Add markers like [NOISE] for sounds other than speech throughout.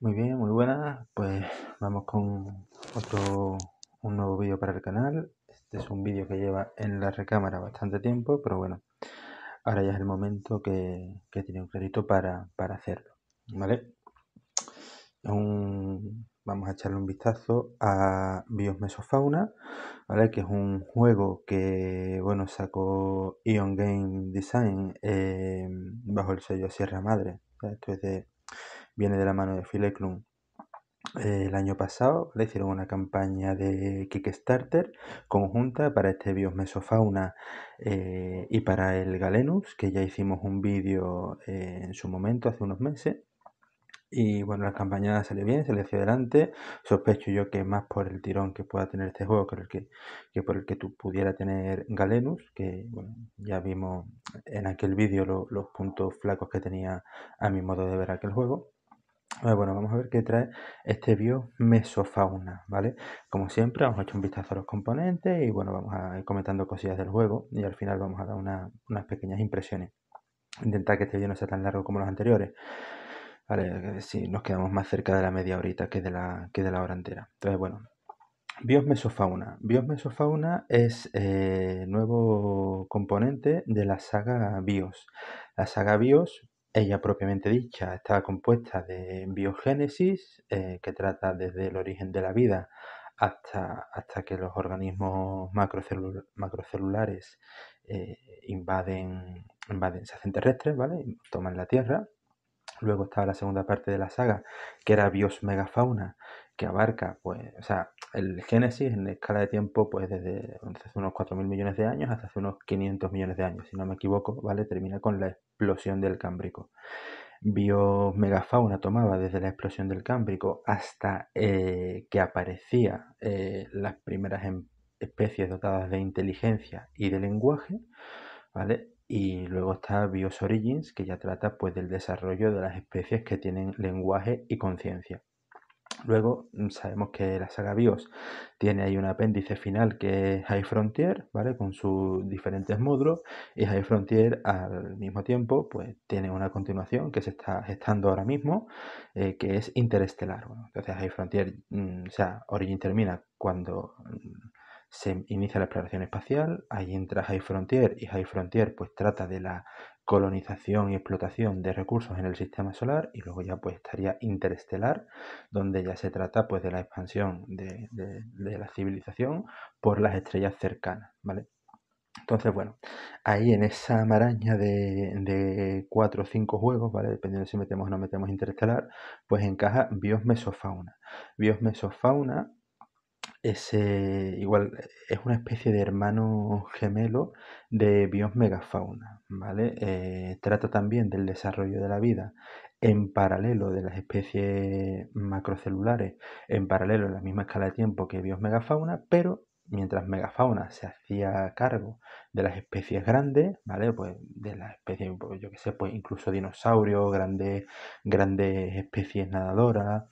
Muy bien, muy buenas. Pues vamos con otro un nuevo vídeo para el canal. Este es un vídeo que lleva en la recámara bastante tiempo, pero bueno, ahora ya es el momento que, que tiene un crédito para, hacerlo. ¿Vale? vamos a echarle un vistazo a Bios Mesofauna, ¿vale? Que es un juego que, bueno, sacó Ion Game Design eh, bajo el sello Sierra Madre. Esto es de viene de la mano de Fileclum. Eh, el año pasado le hicieron una campaña de Kickstarter conjunta para este bios mesofauna eh, y para el Galenus, que ya hicimos un vídeo eh, en su momento hace unos meses. Y bueno, la campaña salió bien, se le hacia adelante. Sospecho yo que más por el tirón que pueda tener este juego que, que, por el que tú pudiera tener Galenus, que ya vimos en aquel vídeo los puntos flacos que tenía a mi modo de ver aquel juego. Bueno, vamos a ver qué trae este Bios mesofauna, ¿vale? Como siempre, vamos a echar un vistazo a los componentes y bueno, vamos a ir comentando cosillas del juego y al final vamos a dar unas pequeñas impresiones. Intentar que este vídeo no sea tan largo como los anteriores. Vale, si nos quedamos más cerca de la media horita que de la, que de la hora entera. Entonces, bueno, Bios mesofauna. Bios mesofauna es eh, nuevo componente de la saga Bios. La saga Bios ella propiamente dicha estaba compuesta de biogénesis, eh, que trata desde el origen de la vida hasta, hasta que los organismos macrocelulares eh, invaden, invaden, se hacen terrestres, ¿vale? Toman la Tierra. Luego estaba la segunda parte de la saga, que era Bios Megafauna, que abarca, pues, o sea, el Génesis en escala de tiempo, pues desde hace unos 4.000 millones de años hasta hace unos 500 millones de años, si no me equivoco, ¿vale? Termina con la explosión del Cámbrico. Bios megafauna tomaba desde la explosión del Cámbrico hasta eh, que aparecían eh, las primeras em, especies dotadas de inteligencia y de lenguaje, ¿vale? Y luego está Bios Origins, que ya trata pues del desarrollo de las especies que tienen lenguaje y conciencia. Luego mm, sabemos que la saga BIOS tiene ahí un apéndice final que es High Frontier, ¿vale? Con sus diferentes módulos. Y High Frontier al mismo tiempo, pues tiene una continuación que se está gestando ahora mismo, eh, que es Interestelar. entonces High Frontier, mm, o sea, Origin termina cuando mm, se inicia la exploración espacial, ahí entra High Frontier y High Frontier pues trata de la colonización y explotación de recursos en el sistema solar y luego ya pues estaría interestelar donde ya se trata pues de la expansión de, la civilización por las estrellas cercanas vale entonces, bueno, ahí en esa maraña de, cuatro o cinco juegos, ¿vale? Dependiendo si metemos o no metemos interestelar, pues encaja Bios Mesofauna. Bios Mesofauna eh, igual, eh, es una especie de hermano gemelo de Bios megafauna, ¿vale? Eh, trata también del desarrollo de la vida en paralelo de las especies macrocelulares, en paralelo en la misma escala de tiempo que Bios megafauna, pero mientras megafauna se hacía cargo de las especies grandes, ¿vale? Pues de las especies, pues, yo que sé, pues incluso dinosaurios, grandes, grandes especies nadadoras,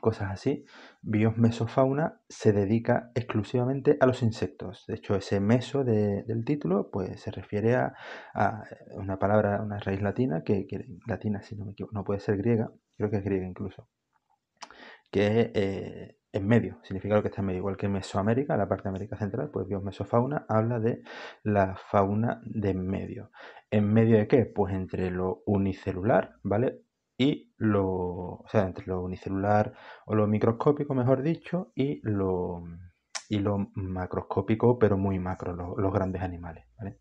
cosas así, Bios Mesofauna se dedica exclusivamente a los insectos. De hecho, ese meso del título pues, se refiere a, una palabra, una raíz latina, que, que latina, si no me equivoco, no puede ser griega, creo que es griega incluso, que eh, en medio, significa lo que está en medio, igual que Mesoamérica, la parte de América Central, pues Bios Mesofauna habla de la fauna de en medio. ¿En medio de qué? Pues entre lo unicelular, ¿vale? y lo, o sea, entre lo unicelular o lo microscópico, mejor dicho, y lo, y lo macroscópico, pero muy macro, los grandes animales, ¿vale?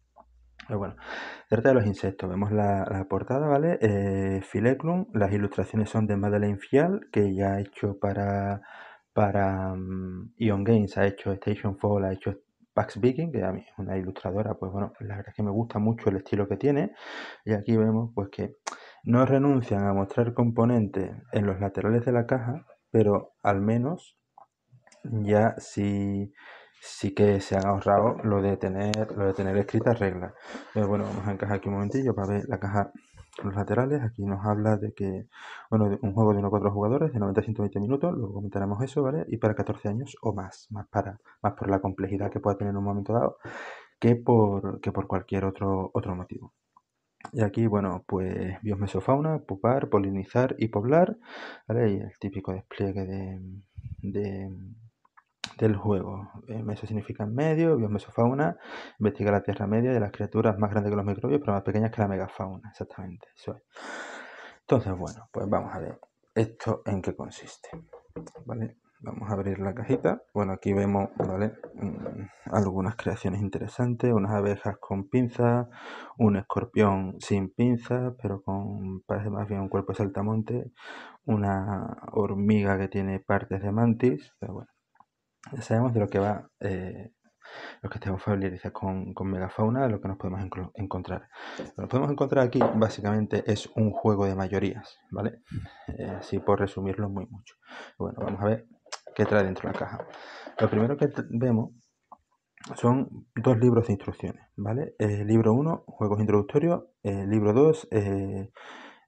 Pero pues bueno, trata de los insectos. Vemos la, la portada, ¿vale? Eh, Fileclum, las ilustraciones son de Madeleine Fial, que ya ha hecho para, para mm, Ion Games, ha hecho Station Fall, ha hecho Pax Viking, que a mí es una ilustradora, pues bueno, la verdad es que me gusta mucho el estilo que tiene. Y aquí vemos pues que no renuncian a mostrar componentes en los laterales de la caja, pero al menos ya sí, sí que se han ahorrado lo de tener, lo de tener escritas reglas. Pero bueno, vamos a encajar aquí un momentillo para ver la caja los laterales. Aquí nos habla de que, bueno, un juego de 1 o 4 jugadores de 90 a 120 minutos, luego comentaremos eso, ¿vale? Y para 14 años o más, más, para, más por la complejidad que pueda tener en un momento dado que por, que por cualquier otro, otro motivo. Y aquí, bueno, pues mesofauna, pupar, polinizar y poblar, ¿vale? Y el típico despliegue de del juego. Eh, meso significa en medio, biomesofauna, investiga la Tierra Media de las criaturas más grandes que los microbios, pero más pequeñas que la megafauna, exactamente, eso es. Entonces, bueno, pues vamos a ver esto en qué consiste, ¿vale? Vamos a abrir la cajita. Bueno, aquí vemos, ¿vale? Mm, algunas creaciones interesantes, unas abejas con pinzas, un escorpión sin pinzas, pero con, parece más bien un cuerpo de saltamonte, una hormiga que tiene partes de mantis, pero bueno, sabemos de lo que va, eh, los que estamos familiarizados con, con, megafauna, de lo que nos podemos encontrar. Lo que podemos encontrar aquí básicamente es un juego de mayorías, ¿vale? Eh, así por resumirlo muy mucho. Bueno, vamos a ver qué trae dentro la caja. Lo primero que vemos son dos libros de instrucciones, ¿vale? Eh, libro 1, juegos introductorios, eh, libro 2,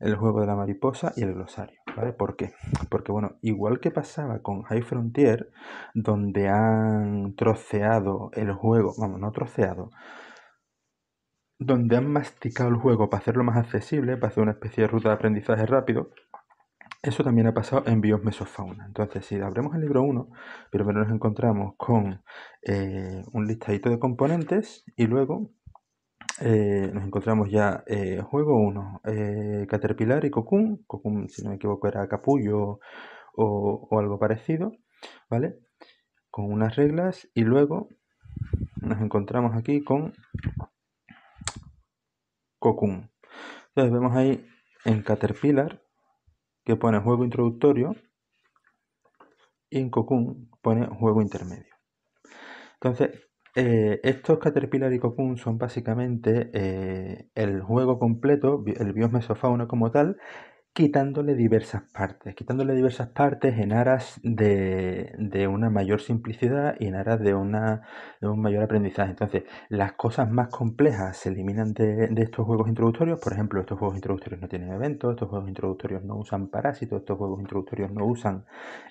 el juego de la mariposa y el glosario, ¿vale? ¿Por qué? Porque, bueno, igual que pasaba con High Frontier, donde han troceado el juego, vamos, no troceado, donde han masticado el juego para hacerlo más accesible, para hacer una especie de ruta de aprendizaje rápido, eso también ha pasado en Bios Mesofauna. Entonces, si abrimos el libro 1, primero nos encontramos con eh, un listadito de componentes y luego eh, nos encontramos ya eh, juego 1, eh, Caterpillar y Cocoon. Cocoon, si no me equivoco, era capullo o, o, algo parecido, ¿vale? Con unas reglas y luego nos encontramos aquí con Cocoon. Entonces vemos ahí en Caterpillar que pone juego introductorio y en Cocoon pone juego intermedio. Entonces, eh, estos Caterpillar y Cocoon son básicamente eh, el juego completo, el Mesofauna como tal, quitándole diversas partes, quitándole diversas partes en aras de, una mayor simplicidad y en aras de, una, un mayor aprendizaje. Entonces, las cosas más complejas se eliminan de, estos juegos introductorios. Por ejemplo, estos juegos introductorios no tienen eventos, estos juegos introductorios no usan parásitos, estos juegos introductorios no usan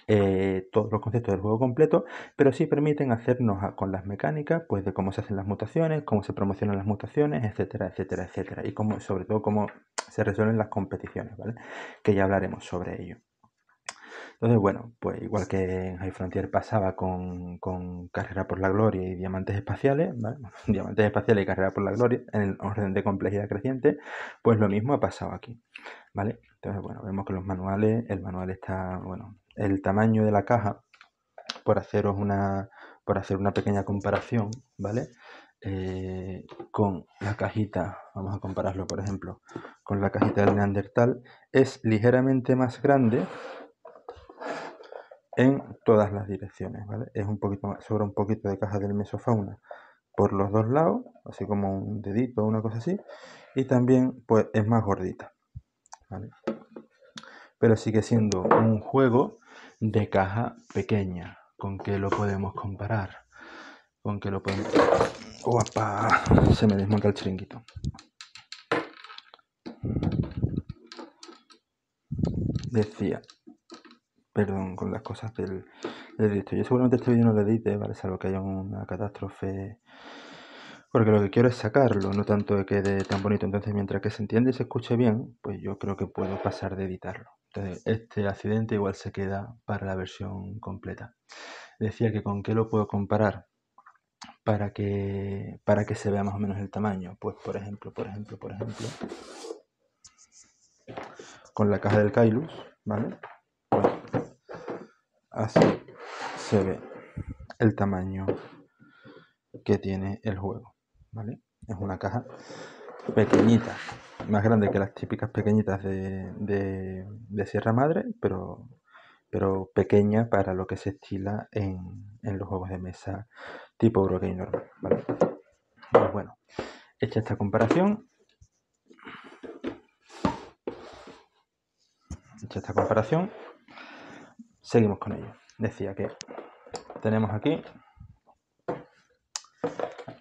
eh, todos los conceptos del juego completo, pero sí permiten hacernos con las mecánicas, pues de cómo se hacen las mutaciones, cómo se promocionan las mutaciones, etcétera, etcétera, etcétera. Y cómo, sobre todo cómo se resuelven las competiciones, ¿vale? que ya hablaremos sobre ello. Entonces, bueno, pues igual que en High Frontier pasaba con, Carrera por la Gloria y Diamantes Espaciales, ¿vale? [LAUGHS] Diamantes Espaciales y Carrera por la Gloria en orden de complejidad creciente, pues lo mismo ha pasado aquí, ¿vale? Entonces, bueno, vemos que los manuales, el manual está, bueno, el tamaño de la caja, por haceros una, por hacer una pequeña comparación, ¿vale? Eh, con la cajita, vamos a compararlo por ejemplo, con la cajita del Neandertal, es ligeramente más grande en todas las direcciones, Es un poquito más, un poquito de caja del mesofauna por los dos lados, así como un dedito o una cosa así, y también pues es más gordita, Pero sigue siendo un juego de caja pequeña, con que lo podemos comparar, con que lo podemos... Se me desmonta el chiringuito decía, perdón, con las cosas del, del Yo seguramente este vídeo no lo edite, ¿vale? Salvo que haya una catástrofe. Porque lo que quiero es sacarlo, no tanto que quede tan bonito. Entonces, mientras que se entiende y se escuche bien, pues yo creo que puedo pasar de editarlo. Entonces, este accidente igual se queda para la versión completa. Decía que con qué lo puedo comparar para que, para que se vea más o menos el tamaño. Pues, por ejemplo, por ejemplo, por ejemplo, con la caja del Kailus, ¿vale? así se ve el tamaño que tiene el juego, ¿vale? Es una caja pequeñita, más grande que las típicas pequeñitas de, Sierra Madre, pero, pero pequeña para lo que se estila en, los juegos de mesa tipo Eurogame normal, ¿vale? Pues bueno, hecha esta comparación, hecha esta comparación, seguimos con ello. Decía que tenemos aquí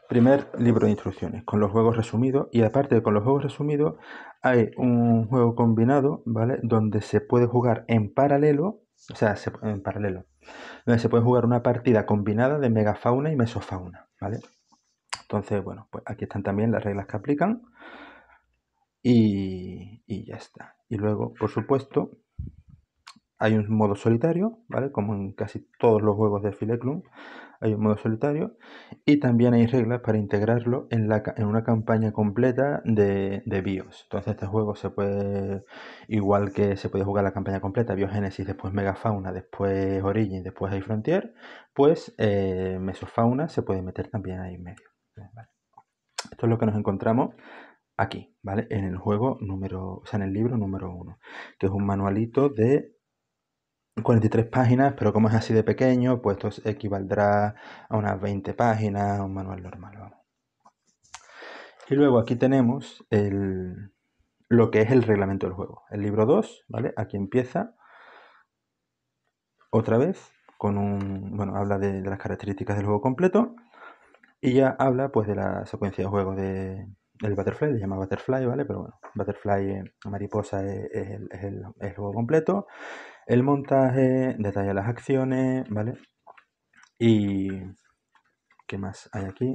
primer libro de instrucciones con los juegos resumidos y aparte de con los juegos resumidos hay un juego combinado, ¿vale? Donde se puede jugar en paralelo, o sea, en paralelo, donde se puede jugar una partida combinada de megafauna y mesofauna, ¿vale? Entonces, bueno, pues aquí están también las reglas que aplican y, y ya está. Y luego, por supuesto, hay un modo solitario, ¿vale? Como en casi todos los juegos de Filet hay un modo solitario. Y también hay reglas para integrarlo en, la, en una campaña completa de, BIOS. Entonces este juego se puede, igual que se puede jugar la campaña completa, Biogénesis, después Megafauna, después Origin, después hay Frontier, pues eh, Mesofauna se puede meter también ahí en medio. Esto es lo que nos encontramos aquí, ¿vale? En el juego número, o sea, en el libro número 1, que es un manualito de 43 páginas, pero como es así de pequeño, pues esto equivaldrá a unas 20 páginas, un manual normal, Y luego aquí tenemos lo que es el reglamento del juego. El libro 2, ¿vale? Aquí empieza otra vez con un, bueno, habla de, de las características del juego completo y ya habla pues de la secuencia de juego de, el Butterfly, se llama Butterfly, ¿vale? Pero bueno, Butterfly eh, mariposa el, es, el, juego completo. El montaje, detalla las acciones, ¿vale? Y... ¿Qué más hay aquí?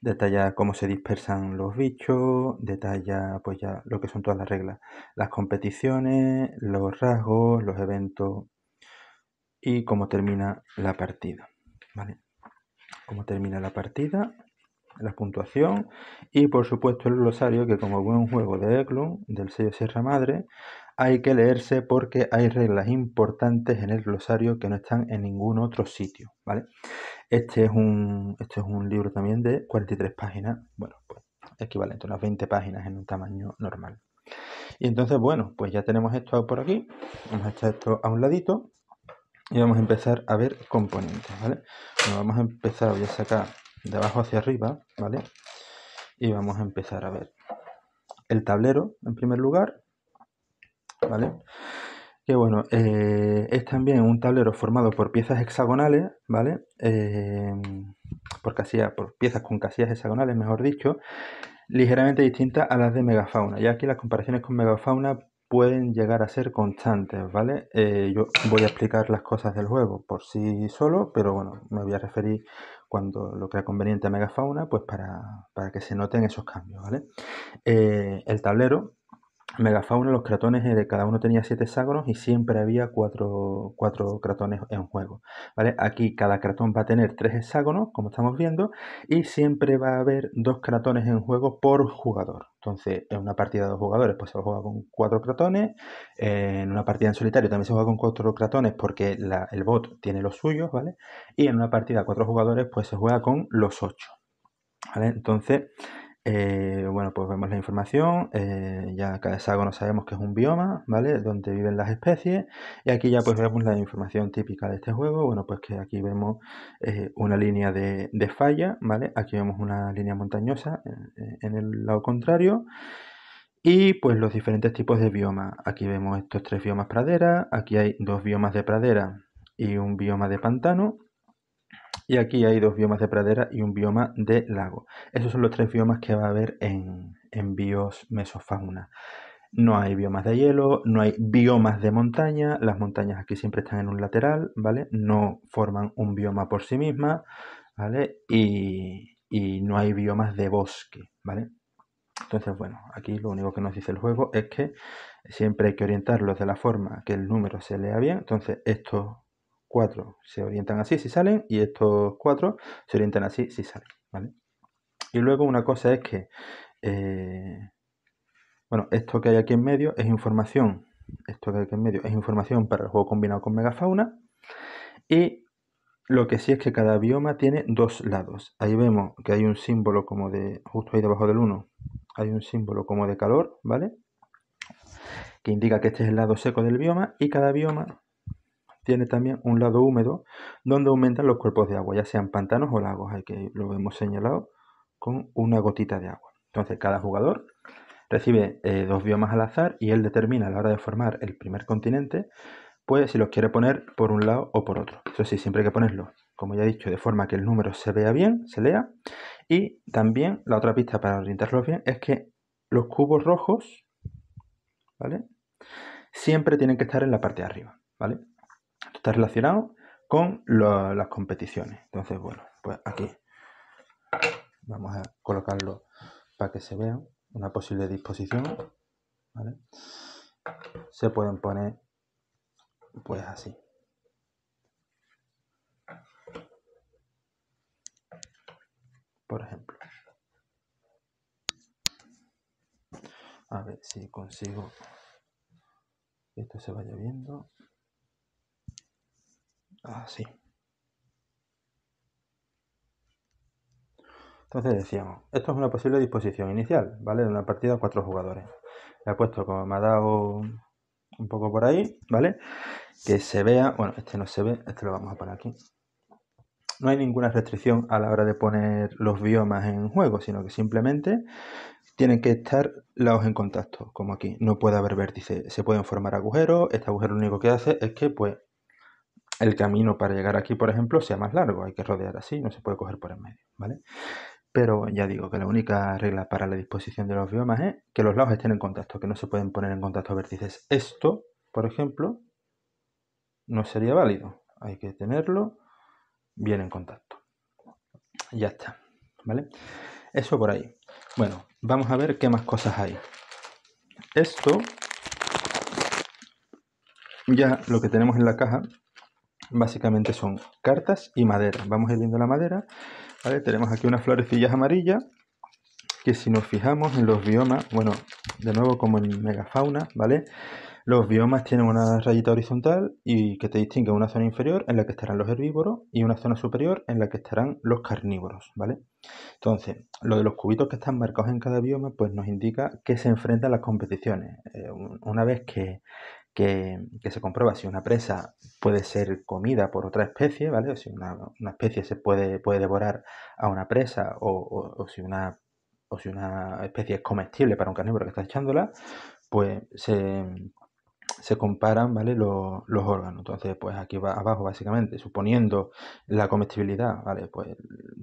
Detalla cómo se dispersan los bichos, detalla pues ya lo que son todas las reglas, las competiciones, los rasgos, los eventos y cómo termina la partida, ¿vale? Cómo termina la partida la puntuación y por supuesto el glosario que como buen juego de Eclum, del sello Sierra Madre hay que leerse porque hay reglas importantes en el glosario que no están en ningún otro sitio, ¿vale? Este es un, este es un libro también de 43 páginas, bueno, pues equivalente a unas 20 páginas en un tamaño normal. Y entonces, bueno, pues ya tenemos esto por aquí, vamos a echar esto a un ladito y vamos a empezar a ver componentes, ¿vale? vamos a empezar, voy a sacar de abajo hacia arriba, ¿vale? Y vamos a empezar a ver el tablero en primer lugar, ¿vale? Que bueno, eh, es también un tablero formado por piezas hexagonales, ¿vale? Eh, por, casillas, por piezas con casillas hexagonales, mejor dicho, ligeramente distintas a las de megafauna. Ya aquí las comparaciones con megafauna pueden llegar a ser constantes, ¿vale? Eh, yo voy a explicar las cosas del juego por sí solo, pero bueno, me voy a referir cuando lo crea conveniente a Megafauna, pues para, que se noten esos cambios, ¿vale? Eh, el tablero megafauna, los cratones, eh, cada uno tenía siete hexágonos y siempre había cuatro, cuatro cratones en juego. ¿vale? Aquí cada cratón va a tener tres hexágonos, como estamos viendo, y siempre va a haber dos cratones en juego por jugador. Entonces, en una partida de dos jugadores, pues se juega con cuatro cratones. En una partida en solitario también se juega con cuatro cratones porque el bot tiene los suyos, ¿vale? Y en una partida de cuatro jugadores, pues se juega con los ocho. ¿vale? Entonces, eh, bueno, pues vemos la información, eh, ya cada no sabemos que es un bioma, ¿vale? Donde viven las especies, y aquí ya pues vemos la información típica de este juego, bueno, pues que aquí vemos eh, una línea de, de, falla, ¿vale? Aquí vemos una línea montañosa en el lado contrario, y pues los diferentes tipos de biomas, aquí vemos estos tres biomas pradera, aquí hay dos biomas de pradera y un bioma de pantano, y aquí hay dos biomas de pradera y un bioma de lago. Esos son los tres biomas que va a haber en, bios mesofauna. No hay biomas de hielo, no hay biomas de montaña, las montañas aquí siempre están en un lateral, ¿vale? No forman un bioma por sí misma, ¿vale? Y, no hay biomas de bosque, ¿vale? Entonces, bueno, aquí lo único que nos dice el juego es que siempre hay que orientarlos de la forma que el número se lea bien. Entonces, esto cuatro se orientan así si salen y estos cuatro se orientan así si salen, Y luego una cosa es que, eh, bueno, esto que hay aquí en medio es información, esto que hay aquí en medio es información para el juego combinado con megafauna y lo que sí es que cada bioma tiene dos lados. Ahí vemos que hay un símbolo como de, justo ahí debajo del 1, hay un símbolo como de calor, ¿vale? Que indica que este es el lado seco del bioma y cada bioma tiene también un lado húmedo donde aumentan los cuerpos de agua, ya sean pantanos o lagos, que lo hemos señalado con una gotita de agua. Entonces cada jugador recibe eh, dos biomas al azar y él determina a la hora de formar el primer continente, pues si los quiere poner por un lado o por otro. Eso sí, siempre hay que ponerlo, como ya he dicho, de forma que el número se vea bien, se lea. Y también la otra pista para orientarlos bien es que los cubos rojos, ¿vale? Siempre tienen que estar en la parte de arriba, ¿vale? está relacionado con las competiciones. Entonces, bueno, pues aquí vamos a colocarlo para que se vea una posible disposición. Se pueden poner pues así. Por ejemplo. A ver si consigo que esto se vaya viendo así. Ah, Entonces decíamos, esto es una posible disposición inicial, ¿vale? De una partida a cuatro jugadores. Le he puesto como me ha dado un poco por ahí, ¿vale? Que se vea, bueno, este no se ve, este lo vamos a poner aquí. No hay ninguna restricción a la hora de poner los biomas en juego, sino que simplemente tienen que estar lados en contacto, como aquí. No puede haber vértices, se pueden formar agujeros. Este agujero lo único que hace es que, pues, el camino para llegar aquí, por ejemplo, sea más largo. Hay que rodear así, no se puede coger por el medio, ¿vale? Pero ya digo que la única regla para la disposición de los biomas es que los lados estén en contacto, que no se pueden poner en contacto vértices. Esto, por ejemplo, no sería válido. Hay que tenerlo bien en contacto. Ya está, ¿vale? Eso por ahí. Bueno, vamos a ver qué más cosas hay. Esto, ya lo que tenemos en la caja básicamente son cartas y madera. Vamos a ir viendo la madera. ¿vale? Tenemos aquí unas florecillas amarillas que si nos fijamos en los biomas, bueno, de nuevo como en megafauna, ¿vale? Los biomas tienen una rayita horizontal y que te distingue una zona inferior en la que estarán los herbívoros y una zona superior en la que estarán los carnívoros, ¿vale? Entonces, lo de los cubitos que están marcados en cada bioma, pues nos indica que se enfrentan las competiciones. Eh, una vez que, que, se comprueba si una presa puede ser comida por otra especie, ¿vale? O si una, especie se puede, puede devorar a una presa o, si una, o si una especie es comestible para un carnívoro que está echándola, pues se, se comparan ¿vale? Los, órganos. Entonces, pues aquí va abajo, básicamente, suponiendo la comestibilidad, ¿vale? Pues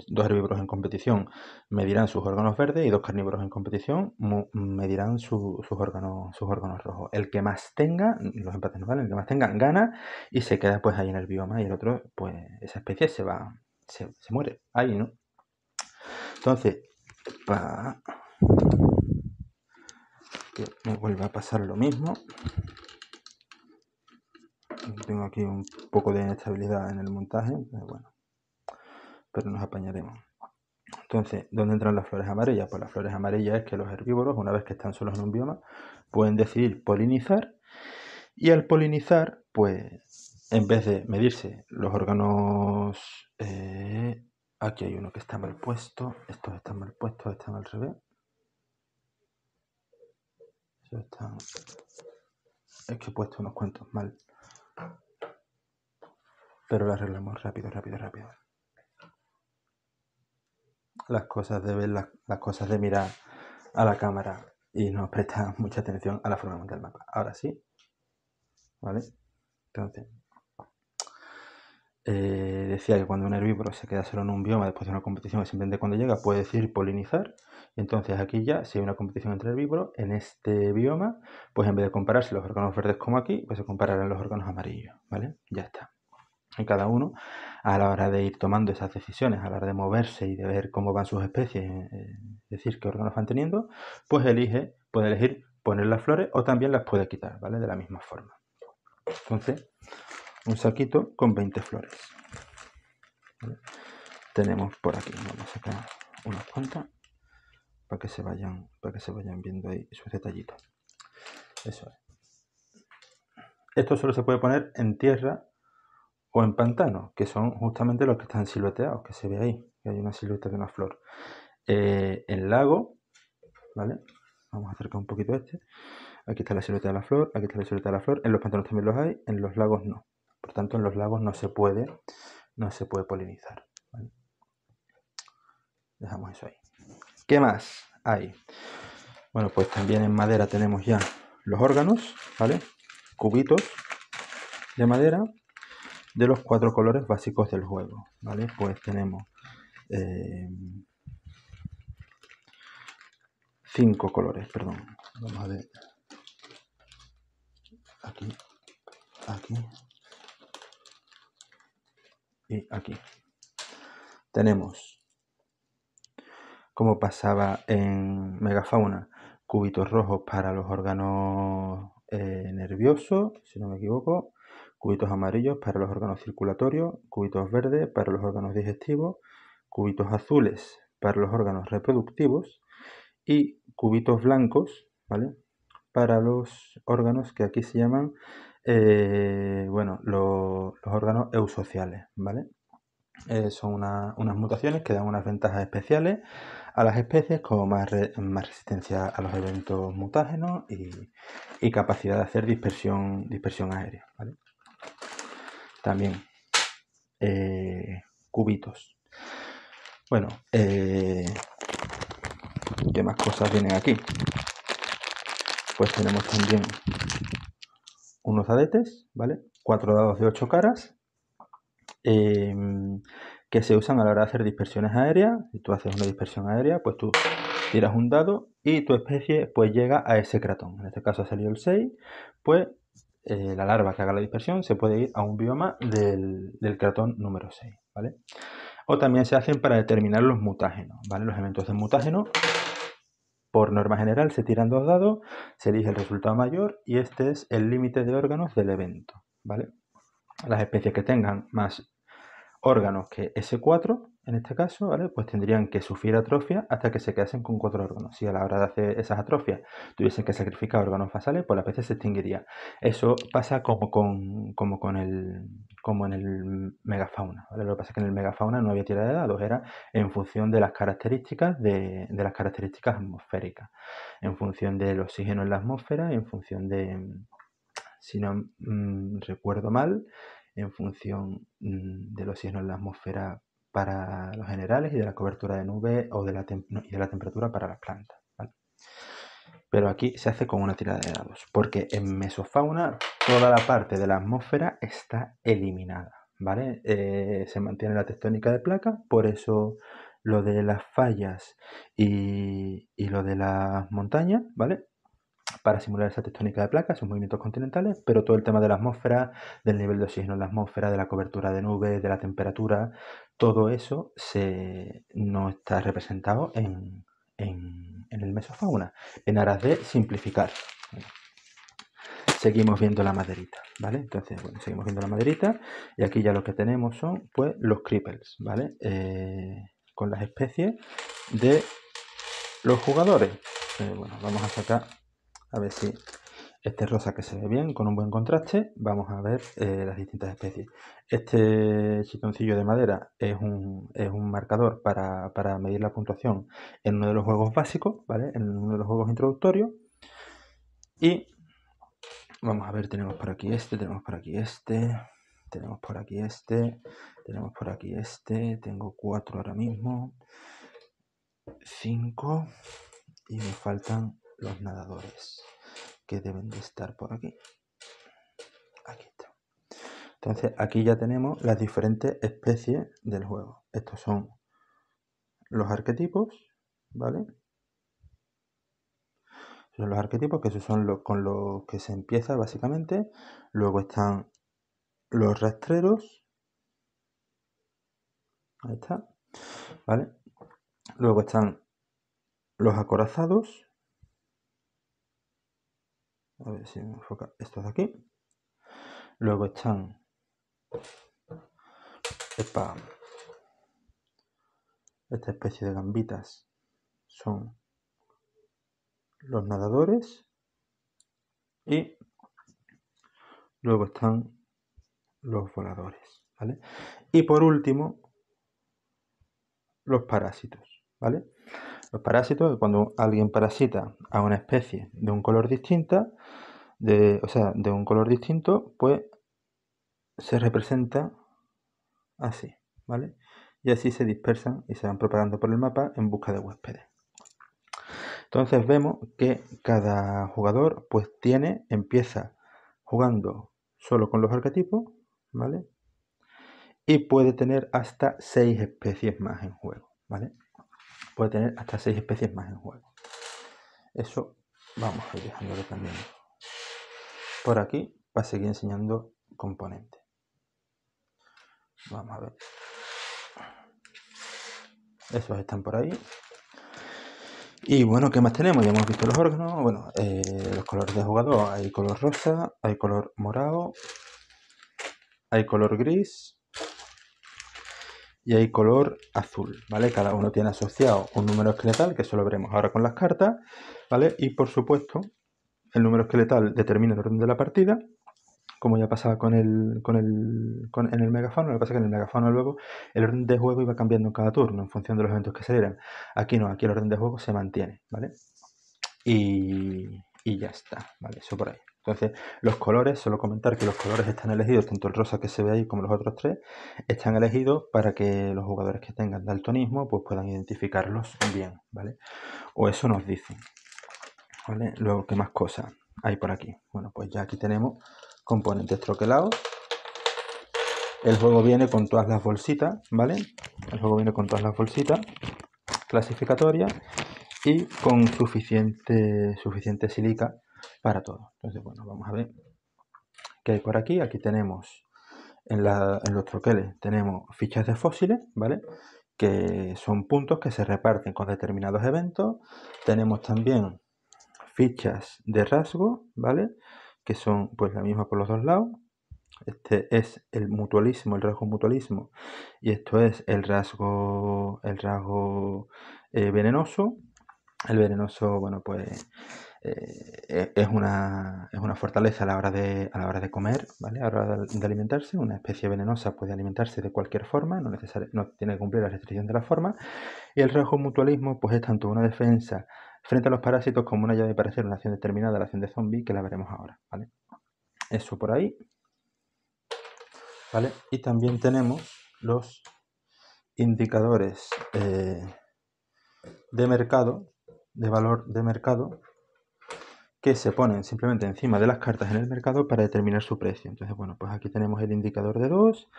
dos herbívoros en competición medirán sus órganos verdes y dos carnívoros en competición medirán sus, órganos, sus órganos rojos. El que más tenga, los empates no el que más tenga gana y se queda pues ahí en el bioma y el otro, pues esa especie se va, se, muere ahí, ¿no? Entonces, pa... me vuelve a pasar lo mismo tengo aquí un poco de inestabilidad en el montaje, pero pues bueno, pero nos apañaremos. Entonces, ¿dónde entran las flores amarillas? Pues las flores amarillas es que los herbívoros, una vez que están solos en un bioma, pueden decidir polinizar y al polinizar, pues en vez de medirse los órganos... Eh, aquí hay uno que está mal puesto, estos están mal puestos, están al revés. Están... Es que he puesto unos cuantos mal. Pero lo arreglamos rápido, rápido, rápido. Las cosas de ver, las, cosas de mirar a la cámara y no prestar [LAUGHS] mucha atención a la forma del mapa. Ahora sí. ¿Vale? Entonces. Eh, decía que cuando un herbívoro se queda solo en un bioma después de una competición, simplemente cuando llega puede decir polinizar. Entonces aquí ya, si hay una competición entre herbívoros, en este bioma, pues en vez de compararse los órganos verdes como aquí, pues se compararán los órganos amarillos, ¿vale? Ya está. Y cada uno, a la hora de ir tomando esas decisiones, a la hora de moverse y de ver cómo van sus especies, eh, decir, qué órganos van teniendo, pues elige, puede elegir poner las flores o también las puede quitar, ¿vale? De la misma forma. Entonces, un saquito con 20 flores. Tenemos por aquí, vamos a sacar unas cuantas para que se vayan, para que se vayan viendo ahí sus detallitos. Eso es. Esto solo se puede poner en tierra o en pantanos, que son justamente los que están silueteados, que se ve ahí, que hay una silueta de una flor. en eh, lago, ¿vale? Vamos a acercar un poquito este. Aquí está la silueta de la flor, aquí está la silueta de la flor. En los pantanos también los hay, en los lagos no. Por tanto, en los lagos no se puede, no se puede polinizar. Dejamos eso ahí. ¿Qué más hay? Bueno, pues también en madera tenemos ya los órganos, ¿vale? Cubitos de madera de los cuatro colores básicos del juego, ¿vale? Pues tenemos eh, cinco colores, perdón. Vamos a Aquí, aquí, y aquí. Tenemos, como pasaba en megafauna, cubitos rojos para los órganos eh, nerviosos, si no me equivoco, cubitos amarillos para los órganos circulatorios, cubitos verdes para los órganos digestivos, cubitos azules para los órganos reproductivos y cubitos blancos, ¿vale? Para los órganos que aquí se llaman eh, bueno, los órganos eusociales, ¿vale? Eh, son unas mutaciones que dan unas ventajas especiales a las especies, como más, más resistencia a los eventos mutágenos y, capacidad de hacer dispersión, dispersión aérea. También eh, cubitos. Bueno, ¿qué más cosas vienen aquí? Pues tenemos también unos adetes, ¿vale? Cuatro dados de ocho caras em, que se usan a la hora de hacer dispersiones aéreas. Si tú haces una dispersión aérea, pues tú tiras un dado y tu especie pues llega a ese cratón. En este caso ha salido el 6, pues eh, la larva que haga la dispersión se puede ir a un bioma del, cratón número 6, ¿vale? O también se hacen para determinar los mutágenos, ¿vale? Los elementos de mutágeno por norma general se tiran dos dados, se elige el resultado mayor y este es el límite de órganos del evento, ¿vale? Las especies que tengan más órganos que S4 en este caso, ¿vale? Pues tendrían que sufrir atrofia hasta que se quedasen con cuatro órganos. Si a la hora de hacer esas atrofias tuviesen que sacrificar órganos fasales, pues la especie se extinguiría. Eso pasa como con, como con el como en el megafauna. Lo que pasa es que en el megafauna no había tierra de dados, era en función de las características de, las características atmosféricas, en función del oxígeno en la atmósfera, en función de, si no mm, recuerdo mal, en función mm, del oxígeno en la atmósfera para los generales y de la cobertura de nube o de la, y de la temperatura para las plantas. Pero aquí se hace con una tirada de dados, porque en mesofauna toda la parte de la atmósfera está eliminada. ¿vale? Eh, se mantiene la tectónica de placa, por eso lo de las fallas y, y lo de las montañas, ¿vale? para simular esa tectónica de placas, esos movimientos continentales, pero todo el tema de la atmósfera, del nivel de oxígeno en la atmósfera, de la cobertura de nubes, de la temperatura, todo eso se, no está representado en, en, el mesofauna, en aras de simplificar. Seguimos viendo la maderita, ¿vale? Entonces, bueno, seguimos viendo la maderita y aquí ya lo que tenemos son, pues, los cripples, ¿vale? Eh, con las especies de los jugadores. Eh, bueno, vamos a sacar a ver si este rosa que se ve bien, con un buen contraste, vamos a ver eh, las distintas especies. Este chitoncillo de madera es un, es un marcador para, para, medir la puntuación en uno de los juegos básicos, ¿vale? En uno de los juegos introductorios. Y vamos a ver, tenemos por aquí este, tenemos por aquí este, tenemos por aquí este, tenemos por aquí este, tengo cuatro ahora mismo, cinco, y me faltan los nadadores que deben de estar por aquí. Aquí está. Entonces aquí ya tenemos las diferentes especies del juego. Estos son los arquetipos, ¿vale? Son los arquetipos que son los con los que se empieza básicamente. Luego están los rastreros. Ahí está. ¿Vale? Luego están los acorazados, a ver si me enfoca estos de aquí. Luego están. Esta especie de gambitas son los nadadores. Y luego están los voladores. ¿vale? Y por último, los parásitos. ¿Vale? Los parásitos, cuando alguien parasita a una especie de un color distinta, o sea, de un color distinto, pues se representa así, ¿vale? Y así se dispersan y se van propagando por el mapa en busca de huéspedes. Entonces vemos que cada jugador pues tiene, empieza jugando solo con los arquetipos, ¿vale? Y puede tener hasta seis especies más en juego, ¿vale? puede tener hasta seis especies más en juego. Eso vamos a ir dejándolo también. Por aquí va a seguir enseñando componentes. Vamos a ver. Esos están por ahí. Y bueno, ¿qué más tenemos? Ya hemos visto los órganos, bueno, eh, los colores de jugador. Hay color rosa, hay color morado, hay color gris, y hay color azul, ¿vale? Cada uno tiene asociado un número esqueletal, que eso veremos ahora con las cartas, ¿vale? Y por supuesto, el número esqueletal determina el orden de la partida, como ya pasaba con el, el, en el megafano, lo que pasa es que en el megafano luego el orden de juego iba cambiando en cada turno en función de los eventos que se dieran. Aquí no, aquí el orden de juego se mantiene, ¿vale? Y, y ya está, ¿vale? Eso por ahí. Entonces, los colores, solo comentar que los colores están elegidos, tanto el rosa que se ve ahí como los otros tres, están elegidos para que los jugadores que tengan daltonismo pues puedan identificarlos bien, ¿vale? O eso nos dicen. ¿Vale? Luego, ¿qué más cosas hay por aquí? Bueno, pues ya aquí tenemos componentes troquelados. El juego viene con todas las bolsitas, ¿vale? El juego viene con todas las bolsitas clasificatoria y con suficiente, suficiente silica para todo. Entonces, bueno, vamos a ver qué hay por aquí. Aquí tenemos, en, los troqueles, tenemos fichas de fósiles, ¿vale? Que son puntos que se reparten con determinados eventos. Tenemos también fichas de rasgo, ¿vale? Que son pues la misma por los dos lados. Este es el mutualismo, el rasgo mutualismo, y esto es el rasgo, el rasgo eh, venenoso, el venenoso, bueno, pues eh, es, una, es, una, fortaleza a la, hora de, a la hora de comer, ¿vale? A la hora de, alimentarse. Una especie venenosa puede alimentarse de cualquier forma, no, no tiene que cumplir la restricción de la forma. Y el rojo mutualismo, pues es tanto una defensa frente a los parásitos como una llave para hacer una acción determinada, la acción de zombie, que la veremos ahora, Eso por ahí. Y también tenemos los indicadores eh, de mercado de valor de mercado que se ponen simplemente encima de las cartas en el mercado para determinar su precio. Entonces, bueno, pues aquí tenemos el indicador de 2,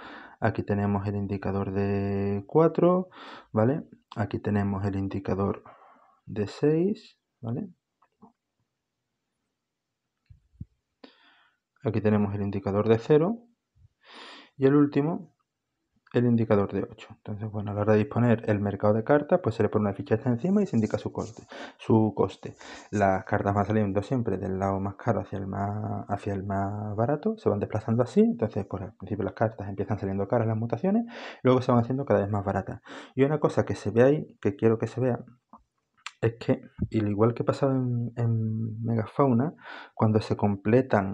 aquí tenemos el indicador de 4, ¿vale? Aquí tenemos el indicador de 6, ¿vale? Aquí tenemos el indicador de 0 y el último el indicador de 8. Entonces, bueno, a la hora de disponer el mercado de cartas, pues se le pone una ficha encima y se indica su coste. Su coste. Las cartas van saliendo siempre del lado más caro hacia el más, hacia el más barato, se van desplazando así, entonces pues al principio las cartas empiezan saliendo caras las mutaciones, luego se van haciendo cada vez más baratas. Y una cosa que se ve ahí, que quiero que se vea, es que, igual que pasaba en, en Megafauna, cuando se completan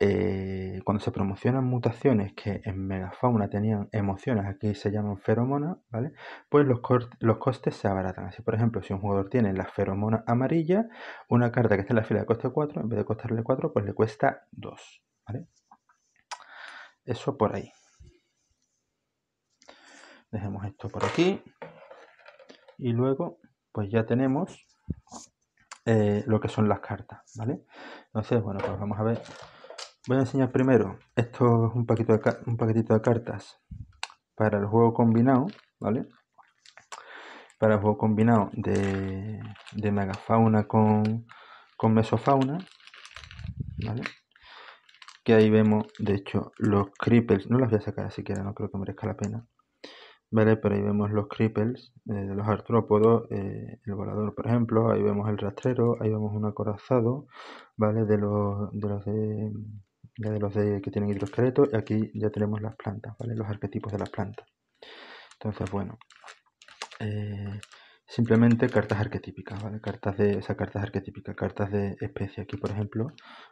eh, cuando se promocionan mutaciones que en megafauna tenían emociones, aquí se llaman feromonas, ¿vale? Pues los, los costes se abaratan. Así, por ejemplo, si un jugador tiene la feromona amarilla, una carta que está en la fila de coste 4, en vez de costarle 4, pues le cuesta 2, ¿vale? Eso por ahí. Dejemos esto por aquí. Y luego, pues ya tenemos eh, lo que son las cartas, ¿vale? Entonces, bueno, pues vamos a ver Voy a enseñar primero, esto es un paquetito de, un paquetito de cartas para el juego combinado, ¿vale? Para el juego combinado de, megafauna con, con mesofauna, ¿vale? Que ahí vemos, de hecho, los cripples, no las voy a sacar siquiera, no creo que merezca la pena. ¿vale? Pero ahí vemos los cripples, eh, de los artrópodos, eh, el volador, por ejemplo, ahí vemos el rastrero, ahí vemos un acorazado, ¿vale? De los de, los de, ya de los de que tienen hidroesqueleto, y aquí ya tenemos las plantas, ¿vale? Los arquetipos de las plantas. Entonces, bueno, eh, simplemente cartas arquetípicas, ¿vale? Cartas de, cartas arquetípicas, cartas de especie. Aquí, por ejemplo,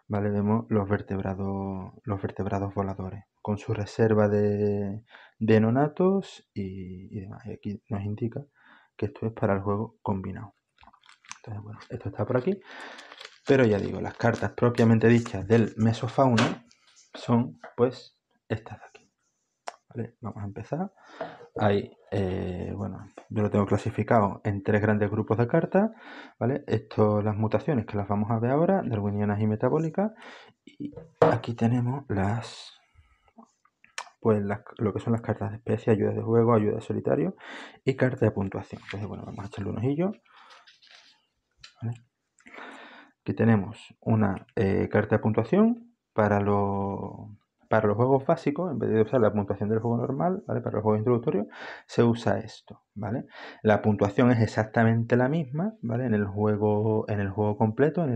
¿vale? Vemos los vertebrados, los vertebrados voladores, con su reserva de, de nonatos y, y demás. Y aquí nos indica que esto es para el juego combinado. Entonces, bueno, esto está por aquí. Pero ya digo, las cartas propiamente dichas del mesofauna son pues estas de aquí. ¿Vale? Vamos a empezar. Hay, eh, bueno, yo lo tengo clasificado en tres grandes grupos de cartas. ¿Vale? Esto, las mutaciones que las vamos a ver ahora, darwinianas y metabólicas. Y aquí tenemos las pues lo que son las cartas de especie, ayuda de juego, ayudas solitario y cartas de puntuación. Entonces, bueno, vamos a echarle un ojillo. ¿Vale? que tenemos una eh, carta de puntuación para, para los juegos básicos, en vez de usar la puntuación del juego normal, Para los juegos introductorios, se usa esto, ¿vale? La puntuación es exactamente la misma, En el juego, en el juego completo, en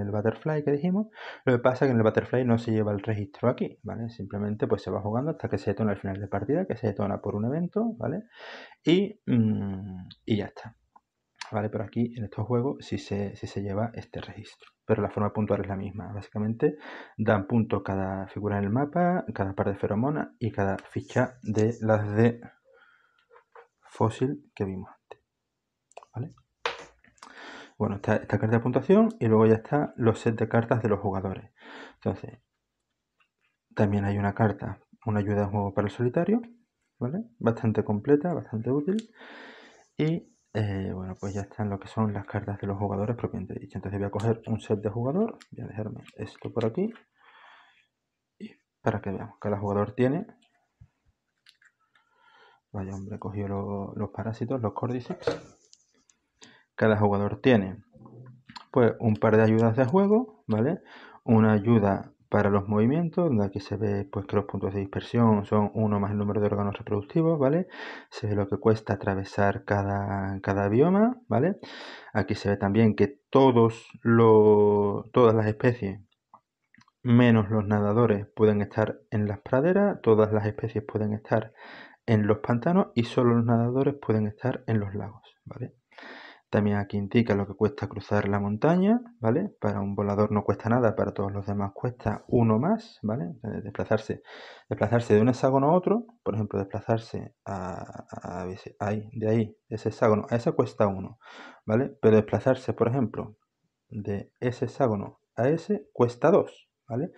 el, Butterfly que dijimos. Lo que pasa es que en el Butterfly no se lleva el registro aquí, ¿vale? Simplemente pues se va jugando hasta que se detona al final de partida, que se detona por un evento, ¿vale? y mm, ya está. ¿vale? Pero aquí en estos juegos sí se, lleva este registro. Pero la forma puntual es la misma. Básicamente dan puntos cada figura en el mapa, cada par de feromonas y cada ficha de las de fósil que vimos antes. ¿Vale? Bueno, está esta carta de puntuación y luego ya está los sets de cartas de los jugadores. Entonces, también hay una carta, una ayuda de juego para el solitario, ¿vale? Bastante completa, bastante útil. Y eh, bueno, pues ya están lo que son las cartas de los jugadores propiamente dicho, Entonces voy a coger un set de jugador, voy a dejarme esto por aquí. Y para que veamos cada jugador tiene. Vaya hombre, he cogido los parásitos, los cordyceps. Cada jugador tiene pues un par de ayudas de juego, ¿vale? Una ayuda para los movimientos, aquí se ve pues, que los puntos de dispersión son uno más el número de órganos reproductivos, ¿vale? Se ve lo que cuesta atravesar cada, cada bioma, ¿vale? Aquí se ve también que todos todas las especies, menos los nadadores, pueden estar en las praderas, todas las especies pueden estar en los pantanos y solo los nadadores pueden estar en los lagos, ¿vale? También aquí indica lo que cuesta cruzar la montaña, ¿vale? Para un volador no cuesta nada, para todos los demás cuesta uno más, ¿vale? Desplazarse, desplazarse de un hexágono a otro, por ejemplo, desplazarse a, ahí, de ahí, ese hexágono, a ese cuesta uno, ¿vale? Pero desplazarse, por ejemplo, de ese hexágono a ese cuesta dos, ¿vale?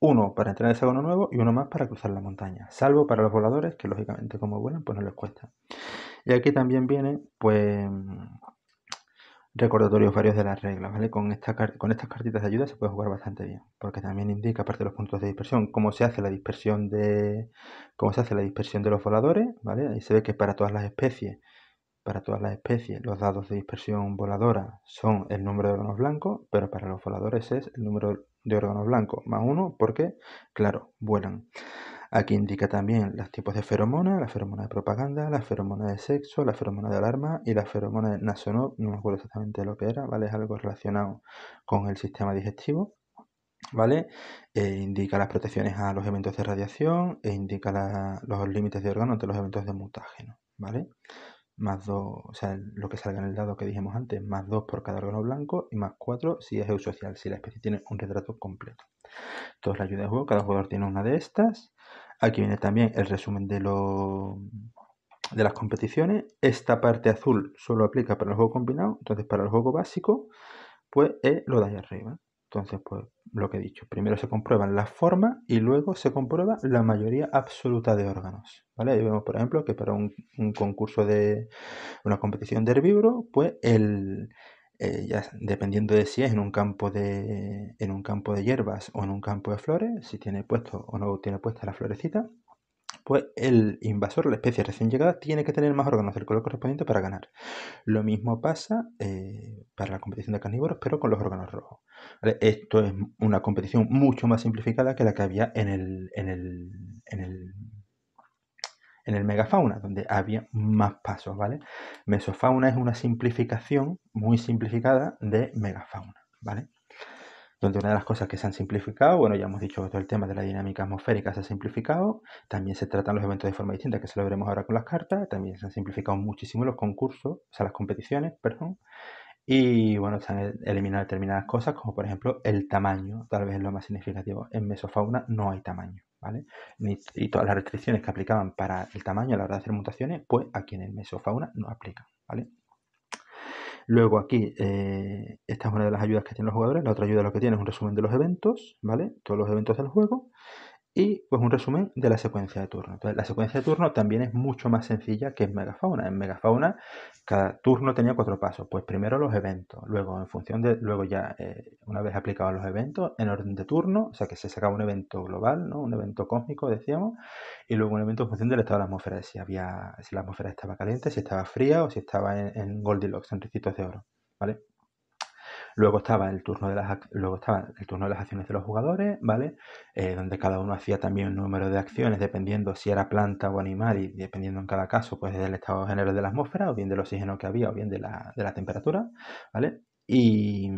Uno para entrar en el hexágono nuevo y uno más para cruzar la montaña, salvo para los voladores que lógicamente como vuelan pues no les cuesta. Y aquí también vienen, pues, recordatorios varios de las reglas, ¿vale? Con, esta, con estas cartitas de ayuda se puede jugar bastante bien, porque también indica, aparte de los puntos de dispersión, cómo se hace la dispersión de, cómo se hace la dispersión de los voladores, ¿vale? Ahí se ve que para todas las especies, para todas las especies, los dados de dispersión voladora son el número de órganos blancos, pero para los voladores es el número de órganos blancos, más uno, porque, claro, vuelan. Aquí indica también los tipos de feromonas, la feromona de propaganda, la feromona de sexo, la feromona de alarma y la feromona de nasonov, no me acuerdo exactamente lo que era, ¿vale? Es algo relacionado con el sistema digestivo, ¿vale? E indica las protecciones a los eventos de radiación e indica los límites de órgano ante los eventos de mutágeno, ¿vale? Más dos, o sea, lo que salga en el dado que dijimos antes, más dos por cada órgano blanco y más cuatro si es eusocial, si la especie tiene un retrato completo. Entonces la ayuda de juego, cada jugador tiene una de estas Aquí viene también el resumen de, lo, de las competiciones. Esta parte azul solo aplica para el juego combinado, entonces para el juego básico, pues es lo de ahí arriba. Entonces, pues lo que he dicho, primero se comprueban las formas y luego se comprueba la mayoría absoluta de órganos. ¿vale? Ahí vemos, por ejemplo, que para un, un concurso de una competición de herbívoro, pues el, eh, dependiendo de si es en un, campo de, en un campo de hierbas o en un campo de flores, si tiene puesto o no tiene puesta la florecita, pues el invasor, la especie recién llegada, tiene que tener más órganos del color correspondiente para ganar. Lo mismo pasa eh, para la competición de carnívoros, pero con los órganos rojos. Esto es una competición mucho más simplificada que la que había en el, en el en el megafauna, donde había más pasos, ¿vale? Mesofauna es una simplificación muy simplificada de megafauna, ¿vale? Donde una de las cosas que se han simplificado, bueno, ya hemos dicho que todo el tema de la dinámica atmosférica se ha simplificado, también se tratan los eventos de forma distinta, que se lo veremos ahora con las cartas, también se han simplificado muchísimo los concursos, o sea, las competiciones, perdón, y bueno, se han e-, eliminado determinadas cosas, como por ejemplo el tamaño, tal vez es lo más significativo. En mesofauna no hay tamaño. ¿vale? Y todas las restricciones que aplicaban para el tamaño a la hora de hacer mutaciones, pues aquí en el mesofauna no aplican, ¿vale? Luego aquí, eh, esta es una de las ayudas que tienen los jugadores, la otra ayuda lo que tiene es un resumen de los eventos, ¿vale? Todos los eventos del juego y pues un resumen de la secuencia de turno. la secuencia de turno también es mucho más sencilla que en megafauna. En megafauna cada turno tenía cuatro pasos. Pues primero los eventos, luego en función de, luego ya eh, una vez aplicados los eventos, en orden de turno, o sea que se sacaba un evento global, ¿no? un evento cósmico, decíamos, y luego un evento en función del estado de la atmósfera, si había, si la atmósfera estaba caliente, si estaba fría o si estaba en, Goldilocks, en recitos de oro. ¿Vale? Luego estaba el turno de las, luego estaba el turno de las acciones de los jugadores, ¿vale? Eh, donde cada uno hacía también un número de acciones dependiendo si era planta o animal y dependiendo en cada caso pues del estado general de la atmósfera o bien del oxígeno que había o bien de la, de la temperatura, ¿vale? Y,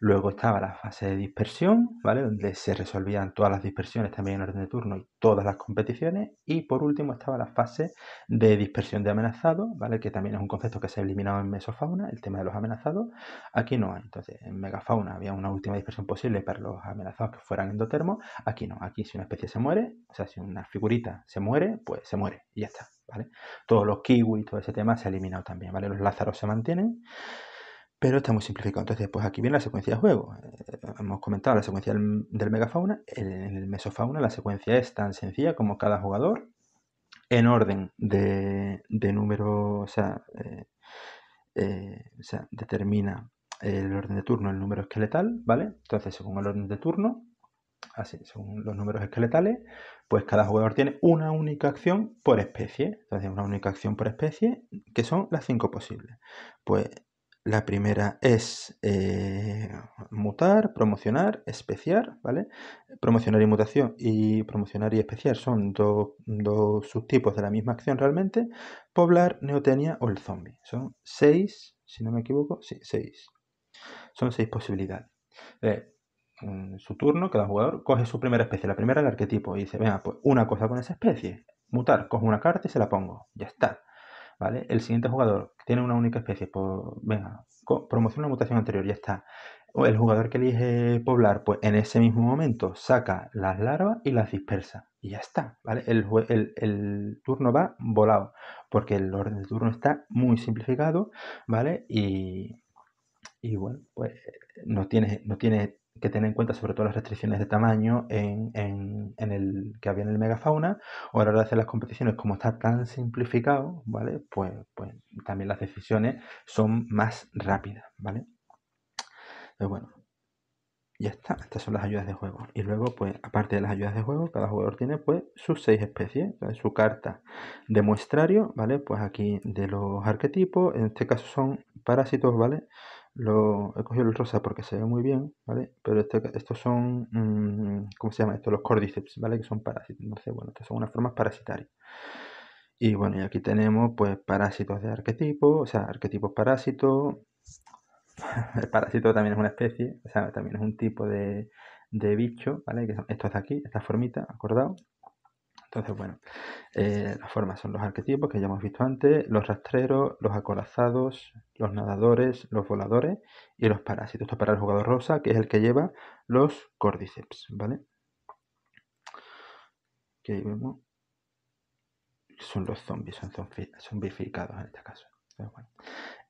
Luego estaba la fase de dispersión, ¿vale? Donde se resolvían todas las dispersiones también en orden de turno y todas las competiciones. Y por último estaba la fase de dispersión de amenazados, ¿vale? Que también es un concepto que se ha eliminado en mesofauna, el tema de los amenazados. Aquí no hay. Entonces, en megafauna había una última dispersión posible para los amenazados que fueran endotermos. Aquí no. Aquí si una especie se muere, o sea, si una figurita se muere, pues se muere y ya está, ¿vale? Todos los y todo ese tema se ha eliminado también, ¿vale? Los lázaros se mantienen pero está muy simplificado. Entonces, pues aquí viene la secuencia de juego. Eh, hemos comentado la secuencia del, megafauna. En el, mesofauna la secuencia es tan sencilla como cada jugador, en orden de, de número, eh, eh, o sea, determina el orden de turno, el número esqueletal, ¿vale? Entonces, según el orden de turno, así, según los números esqueletales, pues cada jugador tiene una única acción por especie. Entonces, una única acción por especie, que son las cinco posibles. Pues la primera es eh, mutar, promocionar, especiar, ¿vale? Promocionar y mutación y promocionar y especiar son dos, subtipos de la misma acción realmente. Poblar, neotenia o el zombie. Son seis, si no me equivoco, sí, seis. Son seis posibilidades. Eh, mm, su turno, cada jugador coge su primera especie, la primera el arquetipo, y dice, venga, pues una cosa con esa especie, mutar, cojo una carta y se la pongo, ya está. ¿vale? El siguiente jugador tiene una única especie, pues venga, promociona una mutación anterior, ya está. el jugador que elige poblar, pues en ese mismo momento saca las larvas y las dispersa. Y ya está, ¿vale? El, turno va volado, porque el orden del turno está muy simplificado, ¿vale? Y, bueno, pues no tiene... no que tener en cuenta sobre todo las restricciones de tamaño en, el que había en el megafauna o a la hora de hacer las competiciones como está tan simplificado vale pues, pues también las decisiones son más rápidas vale pero bueno ya está estas son las ayudas de juego y luego pues aparte de las ayudas de juego cada jugador tiene pues sus seis especies su carta de muestrario vale pues aquí de los arquetipos en este caso son parásitos vale he cogido el rosa porque se ve muy bien, ¿vale? Pero este estos son, mm, ¿cómo se llama estos? Los cordyceps, ¿vale? Que son parásitos. Entonces, bueno, estas son unas formas parasitarias. Y bueno, y aquí tenemos pues parásitos de arquetipo, o sea, arquetipos parásitos. [LAUGHS] el parásito también es una especie, o sea, también es un tipo de, bicho, ¿vale? Que es de aquí, esta formita, acordado, entonces, bueno, eh, las formas son los arquetipos que ya hemos visto antes, los rastreros, los acorazados, los nadadores, los voladores y los parásitos. Esto para el jugador rosa, que es el que lleva los córdiceps, ¿vale? Que ahí vemos son los zombies, son zombificados en este caso. bueno,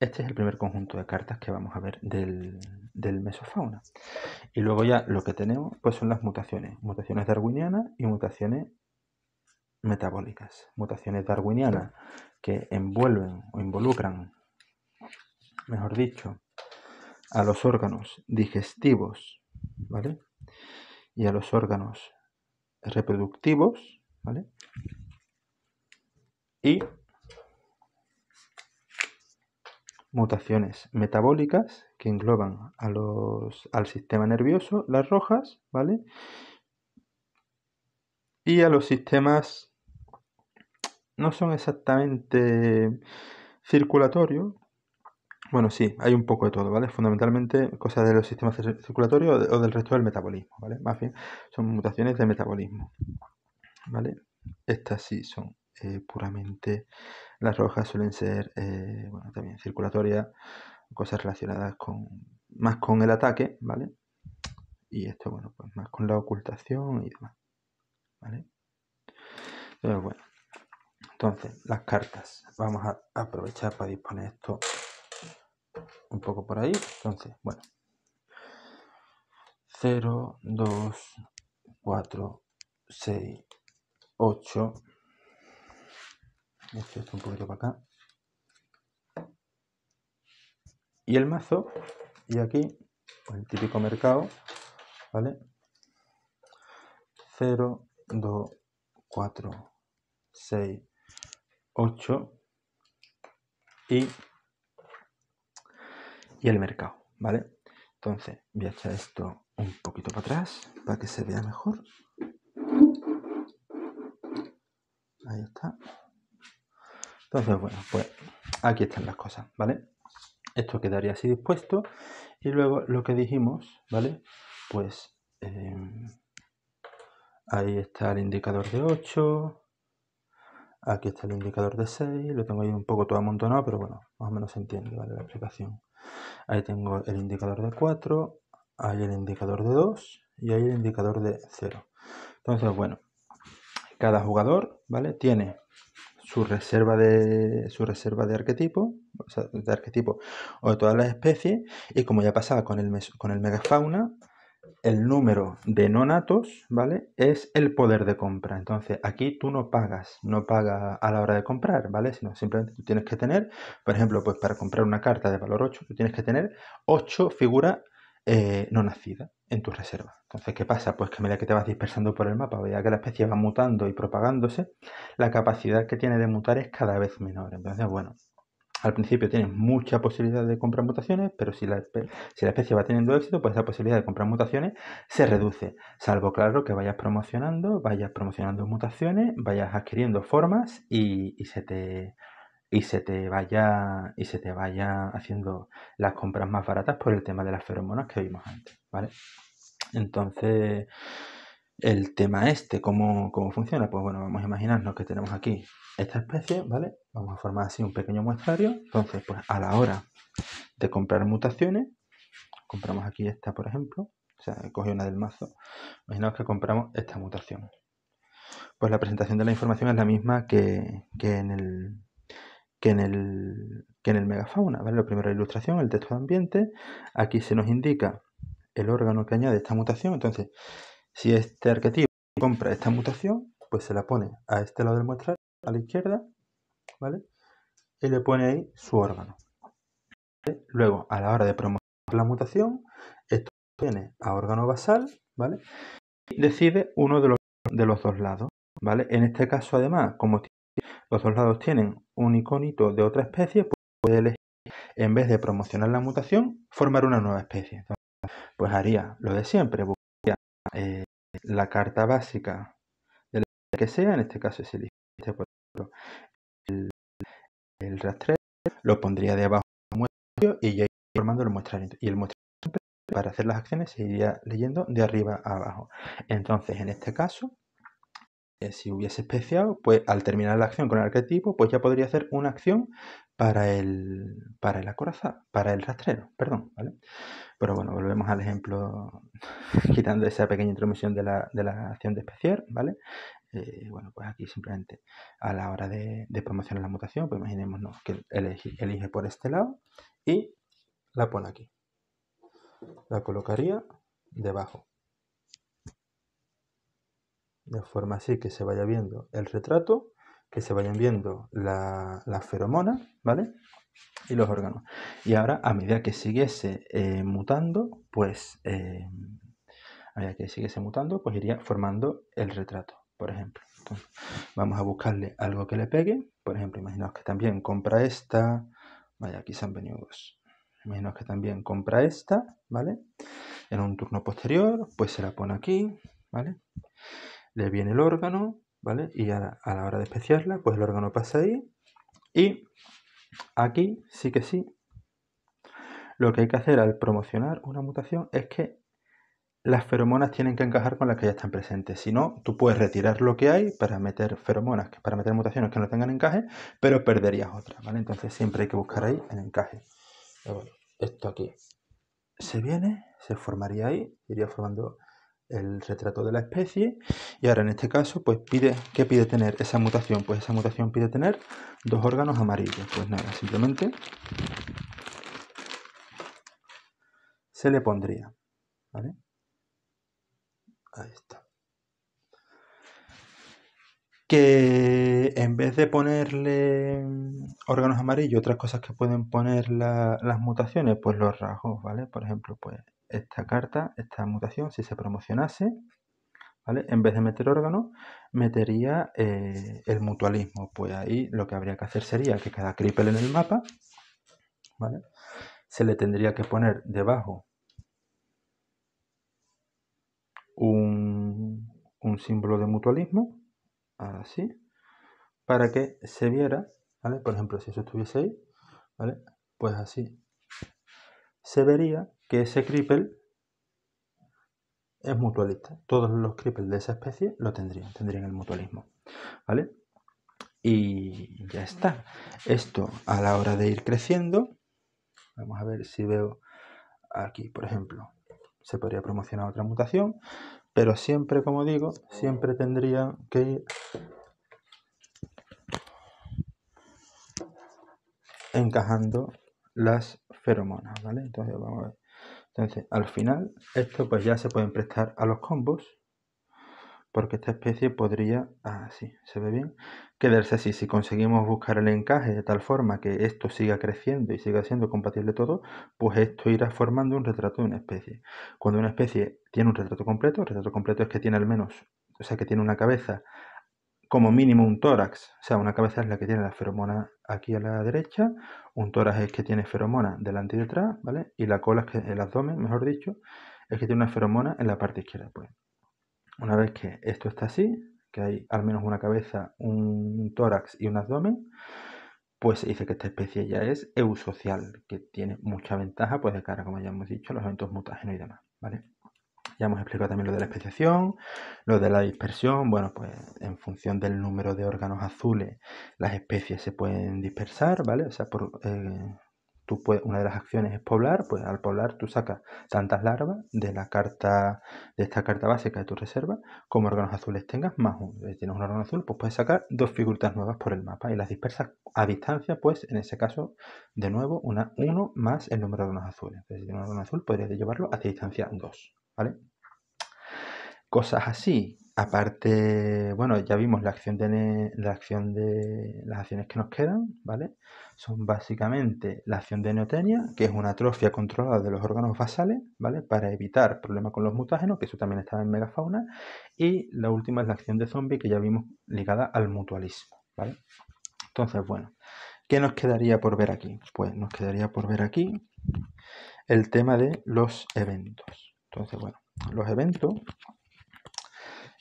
este es el primer conjunto de cartas que vamos a ver del, del, mesofauna. Y luego ya lo que tenemos pues son las mutaciones, mutaciones darwinianas y mutaciones metabólicas, mutaciones darwinianas que envuelven o involucran, mejor dicho, a los órganos digestivos, ¿vale? Y a los órganos reproductivos, ¿vale? Y mutaciones metabólicas que engloban a los, al sistema nervioso, las rojas, ¿vale? Y a los sistemas no son exactamente circulatorios. Bueno, sí, hay un poco de todo, ¿vale? Fundamentalmente cosas de los sistemas circulatorios o del resto del metabolismo, ¿vale? Más bien, son mutaciones de metabolismo, ¿vale? Estas sí son eh, puramente, las rojas suelen ser, eh, bueno, también circulatorias, cosas relacionadas con, más con el ataque, ¿vale? Y esto, bueno, pues más con la ocultación y demás, ¿vale? Pero bueno. Entonces, las cartas. Vamos a aprovechar para disponer esto un poco por ahí. Entonces, bueno. 0, 2, 4, 6, 8. Esto un poquito para acá. Y el mazo, y aquí, el típico mercado, ¿vale? 0, 2, 4, 6, 8 y, y el mercado, ¿vale? Entonces voy a echar esto un poquito para atrás para que se vea mejor. Ahí está. Entonces, bueno, pues aquí están las cosas, ¿vale? Esto quedaría así dispuesto. Y luego lo que dijimos, ¿vale? Pues eh, ahí está el indicador de 8, Aquí está el indicador de 6, lo tengo ahí un poco todo amontonado, pero bueno, más o menos se entiende ¿vale? la explicación. Ahí tengo el indicador de 4, ahí el indicador de 2 y ahí el indicador de 0. Entonces, bueno, cada jugador, ¿vale? Tiene su reserva de su reserva de arquetipo, o sea, de arquetipo o de todas las especies, y como ya pasaba con el, con el megafauna, el número de nonatos, ¿vale? Es el poder de compra. Entonces, aquí tú no pagas, no pagas a la hora de comprar, ¿vale? Sino simplemente tú tienes que tener, por ejemplo, pues para comprar una carta de valor 8, tú tienes que tener 8 figuras eh, no nacidas en tu reserva. Entonces, ¿qué pasa? Pues que a medida que te vas dispersando por el mapa, a medida que la especie va mutando y propagándose, la capacidad que tiene de mutar es cada vez menor. Entonces, bueno, al principio tienes mucha posibilidad de comprar mutaciones, pero si la, especie va teniendo éxito, pues esa posibilidad de comprar mutaciones se reduce. Salvo, claro, que vayas promocionando, vayas promocionando mutaciones, vayas adquiriendo formas y, se te y se te vaya y se te vaya haciendo las compras más baratas por el tema de las feromonas que vimos antes, ¿vale? Entonces, el tema este, ¿cómo, cómo funciona? Pues bueno, vamos a imaginarnos que tenemos aquí esta especie, ¿vale? vamos a formar así un pequeño muestrario. Entonces, pues a la hora de comprar mutaciones, compramos aquí esta, por ejemplo, o sea, coge una del mazo, imaginaos que compramos esta mutación. Pues la presentación de la información es la misma que, en el que en el en el megafauna, La Lo ilustración, el texto de ambiente, aquí se nos indica el órgano que añade esta mutación, entonces si este arquetipo compra esta mutación, pues se la pone a este lado del muestrario, a la izquierda, ¿vale? Y le pone ahí su órgano. Luego, a la hora de promocionar la mutación, esto tiene a órgano basal, ¿vale? Y decide uno de los, de los dos lados, ¿vale? En este caso, además, como los dos lados tienen un iconito de otra especie, pues puede elegir, en vez de promocionar la mutación, formar una nueva especie. Entonces, pues haría lo de siempre, buscaría eh, la carta básica de la que sea, en este caso es el por el rastreo, lo pondría debajo del y ya iría formando el muestrario. Y el muestrario para hacer las acciones se iría leyendo de arriba a abajo. Entonces, en este caso, eh, si hubiese especiado, pues al terminar la acción con el arquetipo, pues ya podría hacer una acción para el, para el acorazado, para el rastrero, perdón, ¿vale? Pero bueno, volvemos al ejemplo, [LAUGHS] quitando esa pequeña intromisión de la, de la acción de especiar, ¿vale? Eh, bueno, pues aquí simplemente a la hora de, de promocionar la mutación, pues imaginémonos que elige, por este lado y la pone aquí. La colocaría debajo. De forma así que se vaya viendo el retrato, que se vayan viendo las la feromona ¿vale? Y los órganos. Y ahora, a medida que siguiese eh, mutando, pues... Eh, a medida que siguiese mutando, pues iría formando el retrato por ejemplo. vamos a buscarle algo que le pegue. Por ejemplo, imaginaos que también compra esta. Vaya, aquí se han venido dos. Imaginaos que también compra esta, ¿vale? En un turno posterior, pues se la pone aquí, ¿vale? Le viene el órgano, ¿vale? Y a la hora de especiarla, pues el órgano pasa ahí. Y aquí sí que sí. Lo que hay que hacer al promocionar una mutación es que las feromonas tienen que encajar con las que ya están presentes. Si no, tú puedes retirar lo que hay para meter feromonas, para meter mutaciones que no tengan encaje, pero perderías otra, ¿vale? Entonces siempre hay que buscar ahí el encaje. Esto aquí se viene, se formaría ahí, iría formando el retrato de la especie y ahora en este caso pues pide qué pide tener esa mutación pues esa mutación pide tener dos órganos amarillos pues nada simplemente se le pondría ¿vale? Ahí está. Que en vez de ponerle órganos amarillos, otras cosas que pueden poner las mutaciones, pues los rasgos, ¿vale? Por ejemplo, pues esta carta, esta mutación, si se promocionase, ¿Vale? En vez de meter órganos, metería eh, el mutualismo. Pues ahí lo que habría que hacer sería que cada cripple en el mapa, ¿vale? Se le tendría que poner debajo un, símbolo de mutualismo, así, para que se viera, ¿vale? Por ejemplo, si eso estuviese ahí, ¿vale? Pues así. Se vería que ese cripple es mutualista. Todos los cripples de esa especie lo tendrían, tendrían el mutualismo, ¿vale? Y ya está. Esto a la hora de ir creciendo, vamos a ver si veo aquí, por ejemplo, se podría promocionar otra mutación, pero siempre, como digo, siempre tendría que ir encajando las feromonas, ¿vale? Entonces, al final, esto pues ya se puede prestar a los combos, porque esta especie podría, así, ah, se ve bien, quedarse así. Si conseguimos buscar el encaje de tal forma que esto siga creciendo y siga siendo compatible todo, pues esto irá formando un retrato de una especie. Cuando una especie tiene un retrato completo, el retrato completo es que tiene al menos, o sea, que tiene una cabeza, como mínimo un tórax, o sea, una cabeza es la que tiene la feromona aquí a la derecha, un tórax es que tiene feromona delante y detrás, ¿vale? Y la cola es que, el abdomen, mejor dicho, es que tiene una feromona en la parte izquierda, pues. Una vez que esto está así, hay al menos una cabeza, un tórax y un abdomen, pues se dice que esta especie ya es eusocial, que tiene mucha ventaja, pues de cara, como ya hemos dicho, los eventos mutágenos y demás, ¿vale? Ya hemos explicado también lo de la especiación, lo de la dispersión. Bueno, pues en función del número de órganos azules, las especies se pueden dispersar, ¿vale? O sea, por, eh, una de las acciones es poblar, pues al poblar tú sacas tantas larvas de la carta, de esta carta básica de tu reserva, como órganos azules tengas, más uno. si eh, tienes un órgano azul, pues puedes sacar dos figuras nuevas por el mapa y las dispersas a distancia, pues en ese caso, de nuevo, una uno más el número de órganos azules. Entonces, si tienes un órgano azul, podrías llevarlo hacia distancia 2, ¿vale? Cosas así Aparte, bueno, ya vimos la acción de, la acción de las acciones que nos quedan, ¿vale? Son básicamente la acción de neotenia, que es una atrofia controlada de los órganos basales, ¿vale? Para evitar problemas con los mutágenos, que eso también estaba en megafauna. Y la última es la acción de zombie, que ya vimos ligada al mutualismo, ¿vale? Entonces, bueno, ¿qué nos quedaría por ver aquí? Pues nos quedaría por ver aquí el tema de los eventos. Entonces, bueno, los eventos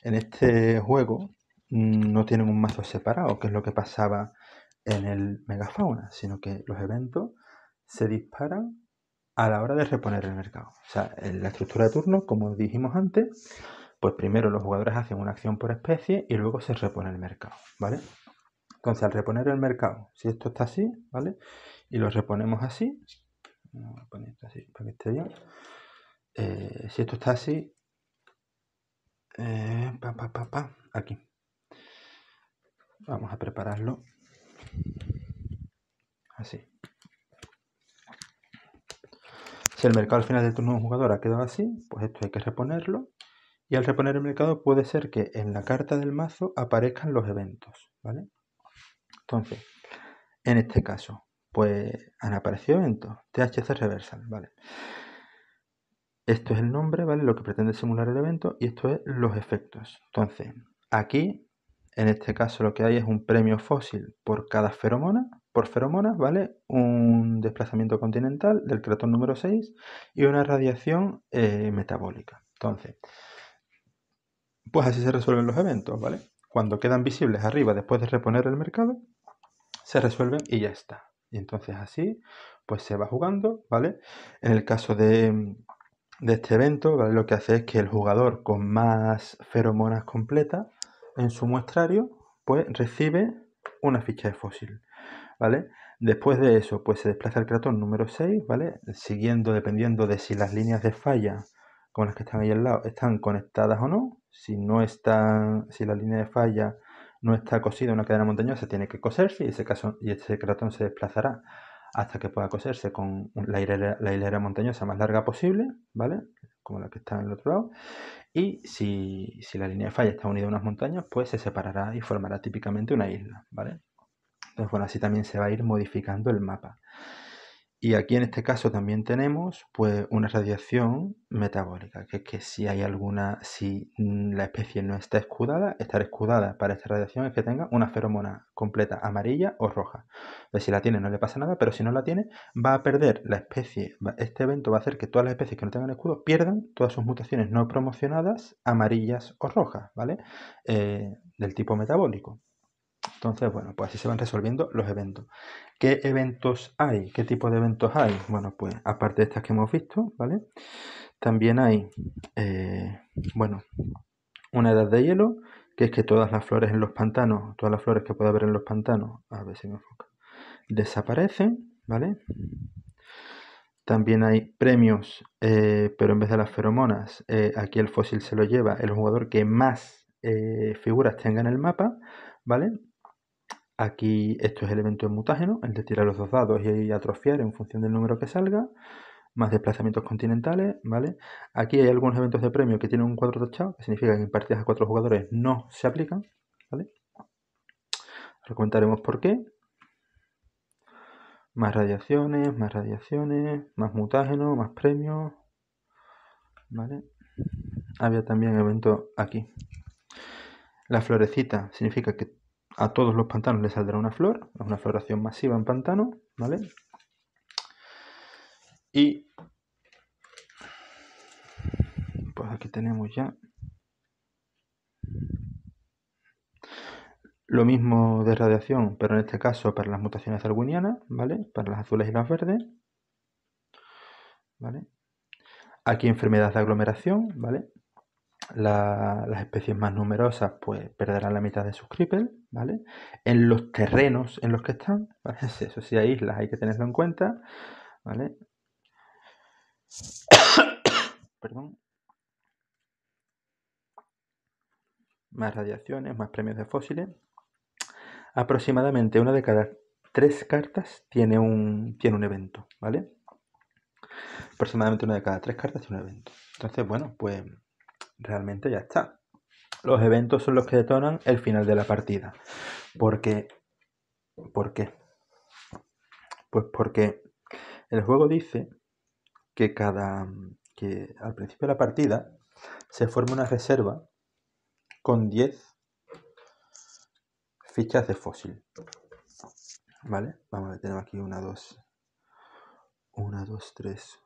en este juego mm, no tienen un mazo separado, que es lo que pasaba en el megafauna, sino que los eventos se disparan a la hora de reponer el mercado. O sea, en la estructura de turno, como dijimos antes, pues primero los jugadores hacen una acción por especie y luego se repone el mercado, ¿vale? Entonces, al reponer el mercado, si esto está así, ¿vale? Y lo reponemos así, eh, si esto está así, eh, aquí. Vamos a prepararlo así. Si el mercado al final del turno de un jugador ha quedado así, pues esto hay que reponerlo. Y al reponer el mercado puede ser que en la carta del mazo aparezcan los eventos, ¿vale? Entonces, en este caso, pues han aparecido eventos. THC Reversal, ¿vale? Esto es el nombre, ¿vale? Lo que pretende simular el evento y esto es los efectos. Entonces, aquí, en este caso, lo que hay es un premio fósil por cada feromona, por feromonas, ¿vale? Un desplazamiento continental del cratón número 6 y una radiación eh, metabólica. Entonces, pues así se resuelven los eventos, ¿vale? Cuando quedan visibles arriba después de reponer el mercado, se resuelven y ya está. Y entonces así, pues se va jugando, ¿vale? En el caso de, de este evento, ¿vale? Lo que hace es que el jugador con más feromonas completas en su muestrario, pues recibe una ficha de fósil, ¿vale? Después de eso, pues se desplaza el cratón número 6, ¿vale? Siguiendo, dependiendo de si las líneas de falla, con las que están ahí al lado, están conectadas o no. Si no están, si la línea de falla no está cosida en una cadena montañosa, tiene que coserse y ese, caso, y ese cratón se desplazará hasta que pueda coserse con la hilera, la hilera montañosa más larga posible, ¿vale? Como la que está en el otro lado. Y si, si la línea de falla está unida a unas montañas, pues se separará y formará típicamente una isla, ¿vale? Entonces, bueno, así también se va a ir modificando el mapa. Y aquí en este caso también tenemos pues, una radiación metabólica, que es que si hay alguna, si mm, la especie no está escudada, estar escudada para esta radiación es que tenga una feromona completa amarilla o roja. si la tiene no le pasa nada, pero si no la tiene va a perder la especie. Este evento va a hacer que todas las especies que no tengan escudo pierdan todas sus mutaciones no promocionadas amarillas o rojas, ¿vale? Eh, del tipo metabólico. Entonces, bueno, pues así se van resolviendo los eventos. ¿Qué eventos hay? ¿Qué tipo de eventos hay? Bueno, pues aparte de estas que hemos visto, ¿vale? También hay, eh, bueno, una edad de hielo, que es que todas las flores en los pantanos, todas las flores que puede haber en los pantanos, a ver si me enfoca, desaparecen, ¿vale? También hay premios, eh, pero en vez de las feromonas, eh, aquí el fósil se lo lleva el jugador que más figuras tenga en el mapa, ¿vale? Aquí esto es el evento de mutágeno, el de tirar los dos dados y atrofiar en función del número que salga, más desplazamientos continentales, ¿vale? Aquí hay algunos eventos de premio que tienen un 4 tachado, que significa que en partidas a cuatro jugadores no se aplican, ¿vale? Ahora comentaremos por qué. Más radiaciones, más radiaciones, más mutágeno, más premios, ¿vale? Había también evento aquí. La florecita significa que a todos los pantanos le saldrá una flor, una floración masiva en pantano, ¿vale? Y pues aquí tenemos ya lo mismo de radiación, pero en este caso para las mutaciones darwinianas, ¿vale? Para las azules y las verdes, ¿vale? Aquí enfermedad de aglomeración, ¿vale? las especies más numerosas pues perderán la mitad de sus cripples ¿vale? En los terrenos en los que están, ¿vale? [LAUGHS] Eso sí, hay islas, hay que tenerlo en cuenta, ¿vale? [COUGHS] Perdón. Más radiaciones, más premios de fósiles. Aproximadamente una de cada tres cartas tiene un, tiene un evento, ¿vale? Aproximadamente una de cada tres cartas tiene un evento. Entonces, bueno, pues realmente ya está. Los eventos son los que detonan el final de la partida. Porque, ¿Por qué? Pues porque el juego dice que cada que al principio de la partida se forma una reserva con 10 fichas de fósil. ¿Vale? Vamos a tener aquí una, 2... 1, 2, 3,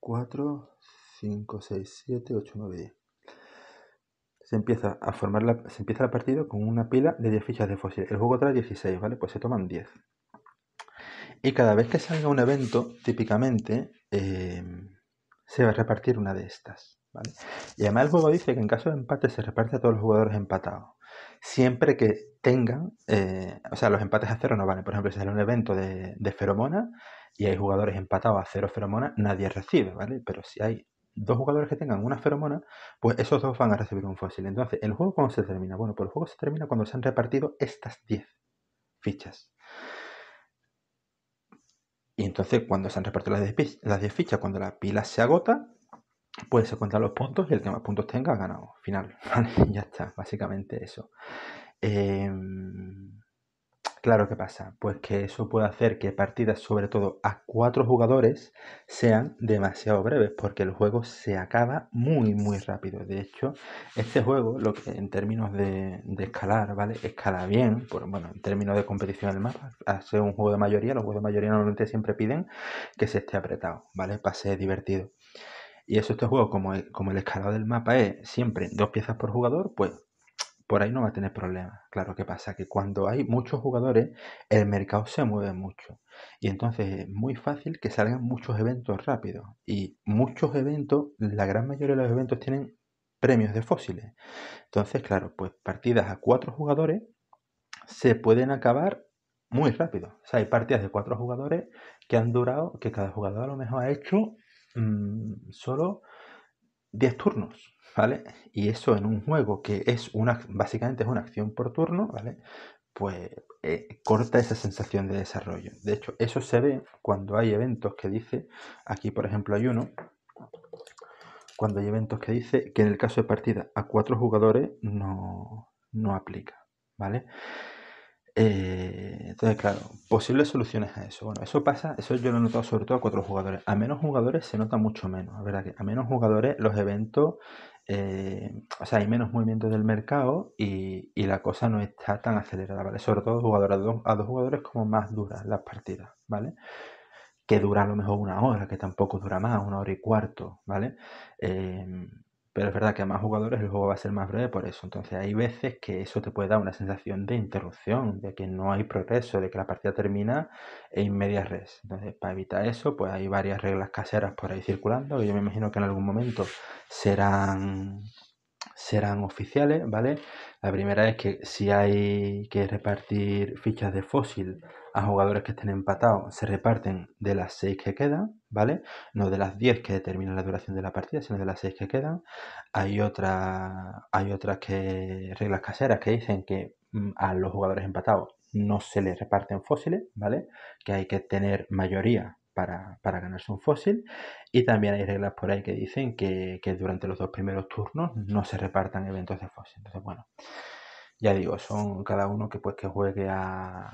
4, 5, 6, 7, 8, 9, 10 se empieza a formar se empieza con una pila de 10 fichas de fósil. El juego trae 16, ¿vale? Pues se toman 10. Y cada vez que salga un evento, típicamente eh, se va a repartir una de estas. ¿vale? Y además el juego dice que en caso de empate se reparte a todos los jugadores empatados. Siempre que tengan, eh, o sea, los empates a cero no valen. Por ejemplo, si sale un evento de, de feromona y hay jugadores empatados a cero feromona, nadie recibe, ¿vale? Pero si hay dos jugadores que tengan una feromona, pues esos dos van a recibir un fósil. Entonces, ¿el juego cuándo se termina? Bueno, pues el juego se termina cuando se han repartido estas 10 fichas. Y entonces, cuando se han repartido las 10, fichas, cuando la pila se agota, pues se cuentan los puntos y el que más puntos tenga ha ganado. Final. [LAUGHS] ya está, básicamente eso. Eh, Claro que pasa, pues que eso puede hacer que partidas, sobre todo a cuatro jugadores, sean demasiado breves, porque el juego se acaba muy, muy rápido. De hecho, este juego, lo que en términos de, escalar, ¿vale? Escala bien, por, bueno, en términos de competición del mapa, hace un juego de mayoría, los juegos de mayoría normalmente siempre piden que se esté apretado, ¿vale? Para ser divertido. Y eso este juego, como como el escalado del mapa es siempre dos piezas por jugador, pues por ahí no va a tener problemas. Claro, ¿qué pasa? Que cuando hay muchos jugadores, el mercado se mueve mucho. Y entonces es muy fácil que salgan muchos eventos rápidos. Y muchos eventos, la gran mayoría de los eventos tienen premios de fósiles. Entonces, claro, pues partidas a cuatro jugadores se pueden acabar muy rápido. O sea, hay partidas de cuatro jugadores que han durado, que cada jugador a lo mejor ha hecho mm, solo 10 turnos, ¿vale? Y eso en un juego que es una, básicamente es una acción por turno, ¿vale? Pues eh, corta esa sensación de desarrollo. De hecho, eso se ve cuando hay eventos que dice, aquí por ejemplo hay uno, cuando hay eventos que dice que en el caso de partida a cuatro jugadores no, no aplica, ¿vale? Eh, entonces, claro, posibles soluciones a eso. Bueno, eso pasa, eso yo lo he notado sobre todo a cuatro jugadores. A menos jugadores se nota mucho menos, la verdad que a menos jugadores los eventos, eh, o sea, hay menos movimientos del mercado y, la cosa no está tan acelerada, ¿vale? Sobre todo jugadores, a, dos, a dos jugadores como más duras las partidas, ¿vale? Que dura a lo mejor una hora, que tampoco dura más, una hora y cuarto, ¿vale? Eh, pero es verdad que a más jugadores el juego va a ser más breve por eso. Entonces hay veces que eso te puede dar una sensación de interrupción, de que no hay progreso, de que la partida termina en media res. Entonces para evitar eso, pues hay varias reglas caseras por ahí circulando. yo me imagino que en algún momento serán serán oficiales, ¿vale? La primera es que si hay que repartir fichas de fósil a jugadores que estén empatados, se reparten de las seis que quedan. ¿vale? No de las 10 que determinan la duración de la partida, sino de las 6 que quedan. Hay, otra, hay otras que, reglas caseras que dicen que mm, a los jugadores empatados no se les reparten fósiles, ¿vale? Que hay que tener mayoría para, ganarse un fósil. Y también hay reglas por ahí que dicen que, durante los dos primeros turnos no se repartan eventos de fósil. Entonces, bueno ya digo, son cada uno que pues que juegue a,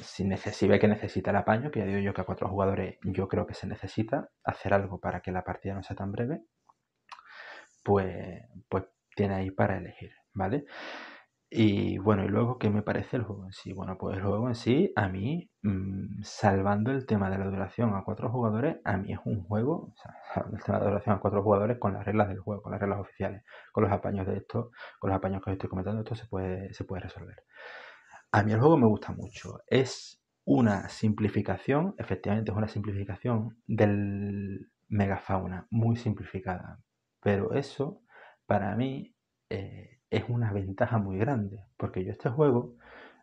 si, ve que necesita el apaño, que ya digo yo que a cuatro jugadores yo creo que se necesita hacer algo para que la partida no sea tan breve, pues, pues tiene ahí para elegir, ¿vale? Y bueno, y luego, ¿qué me parece el juego en sí? Bueno, pues el juego en sí, a mí, mm, salvando el tema de la duración a cuatro jugadores, a mí es un juego, o sea, el tema de la duración a cuatro jugadores con las reglas del juego, con las reglas oficiales, con los apaños de esto, con los apaños que os estoy comentando, esto se puede, se puede resolver. A mí el juego me gusta mucho. Es una simplificación, efectivamente es una simplificación del megafauna, muy simplificada. Pero eso, para mí, eh, es una ventaja muy grande, porque yo este juego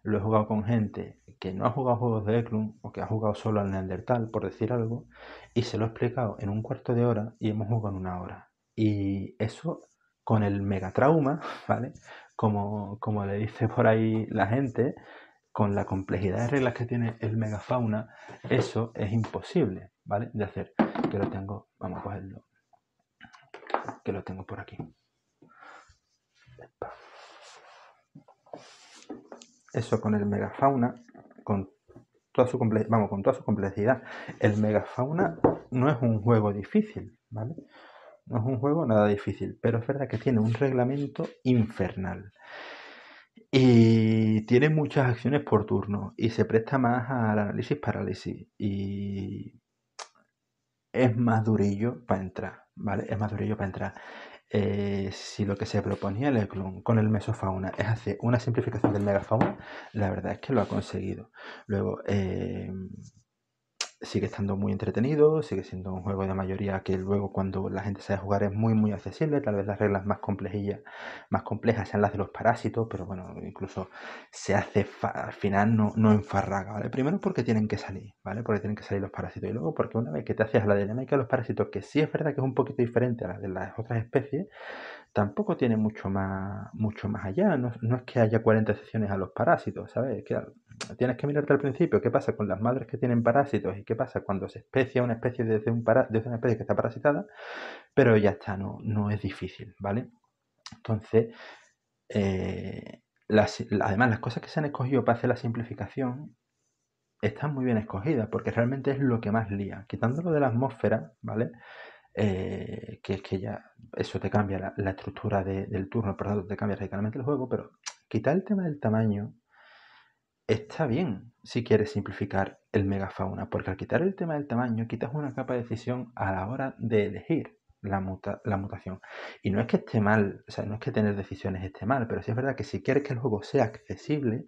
lo he jugado con gente que no ha jugado juegos de Eklund o que ha jugado solo al Neandertal, por decir algo, y se lo he explicado en un cuarto de hora y hemos jugado en una hora. Y eso con el megatrauma, [LAUGHS] ¿vale? como, le dice por ahí la gente, con la complejidad de reglas que tiene el megafauna, eso es imposible, ¿vale? De hacer. Que lo tengo, vamos a cogerlo. Que lo tengo por aquí. Eso con el megafauna, con toda su vamos, con toda su complejidad. El megafauna no es un juego difícil, ¿vale? No es un juego nada difícil, pero es verdad que tiene un reglamento infernal. Y tiene muchas acciones por turno y se presta más al análisis parálisis. Y es más durillo para entrar, ¿vale? Es más durillo para entrar. Eh, si lo que se proponía el Eclum con el mesofauna es hacer una simplificación del megafauna, la verdad es que lo ha conseguido. Luego, eh, sigue estando muy entretenido, sigue siendo un juego de mayoría que luego cuando la gente sabe jugar es muy muy accesible, tal vez las reglas más complejillas, más complejas sean las de los parásitos, pero bueno, incluso se hace al final no, no enfarraga, ¿vale? Primero porque tienen que salir, ¿vale? Porque tienen que salir los parásitos y luego porque una vez que te haces la dinámica de los parásitos, que sí es verdad que es un poquito diferente a la de las otras especies, tampoco tiene mucho más, mucho más allá. No, no es que haya 40 sesiones a los parásitos, ¿sabes? Que, tienes que mirarte al principio qué pasa con las madres que tienen parásitos y qué pasa cuando se especia una especie desde, un una especie que está parasitada, pero ya está, no, no es difícil, ¿vale? Entonces, eh, las, además las cosas que se han escogido para hacer la simplificación están muy bien escogidas porque realmente es lo que más lía. Quitándolo de la atmósfera, ¿vale? Eh, que es que ya eso te cambia la, estructura del turno, por lo tanto te cambia radicalmente el juego, pero quitar el tema del tamaño está bien si quieres simplificar el megafauna, porque al quitar el tema del tamaño quitas una capa de decisión a la hora de elegir la, la mutación. Y no es que esté mal, o sea, no es que tener decisiones esté mal, pero sí es verdad que si quieres que el juego sea accesible,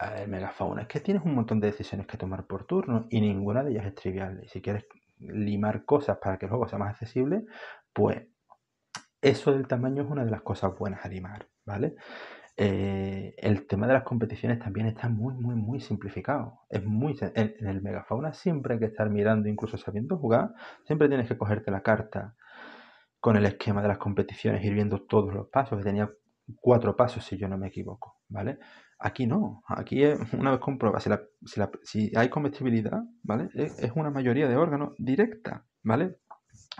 eh, el megafauna es que tienes un montón de decisiones que tomar por turno y ninguna de ellas es trivial. Y si quieres limar cosas para que el juego sea más accesible, pues eso del tamaño es una de las cosas buenas a limar, ¿vale? Eh, el tema de las competiciones también está muy, muy, muy simplificado. Es muy en, en, el megafauna siempre hay que estar mirando, incluso sabiendo jugar, siempre tienes que cogerte la carta con el esquema de las competiciones, ir viendo todos los pasos, que tenía cuatro pasos si yo no me equivoco, ¿vale? Aquí no, aquí es una vez comprobada, si, si, hay comestibilidad, ¿vale? E, es, una mayoría de órganos directa, ¿vale?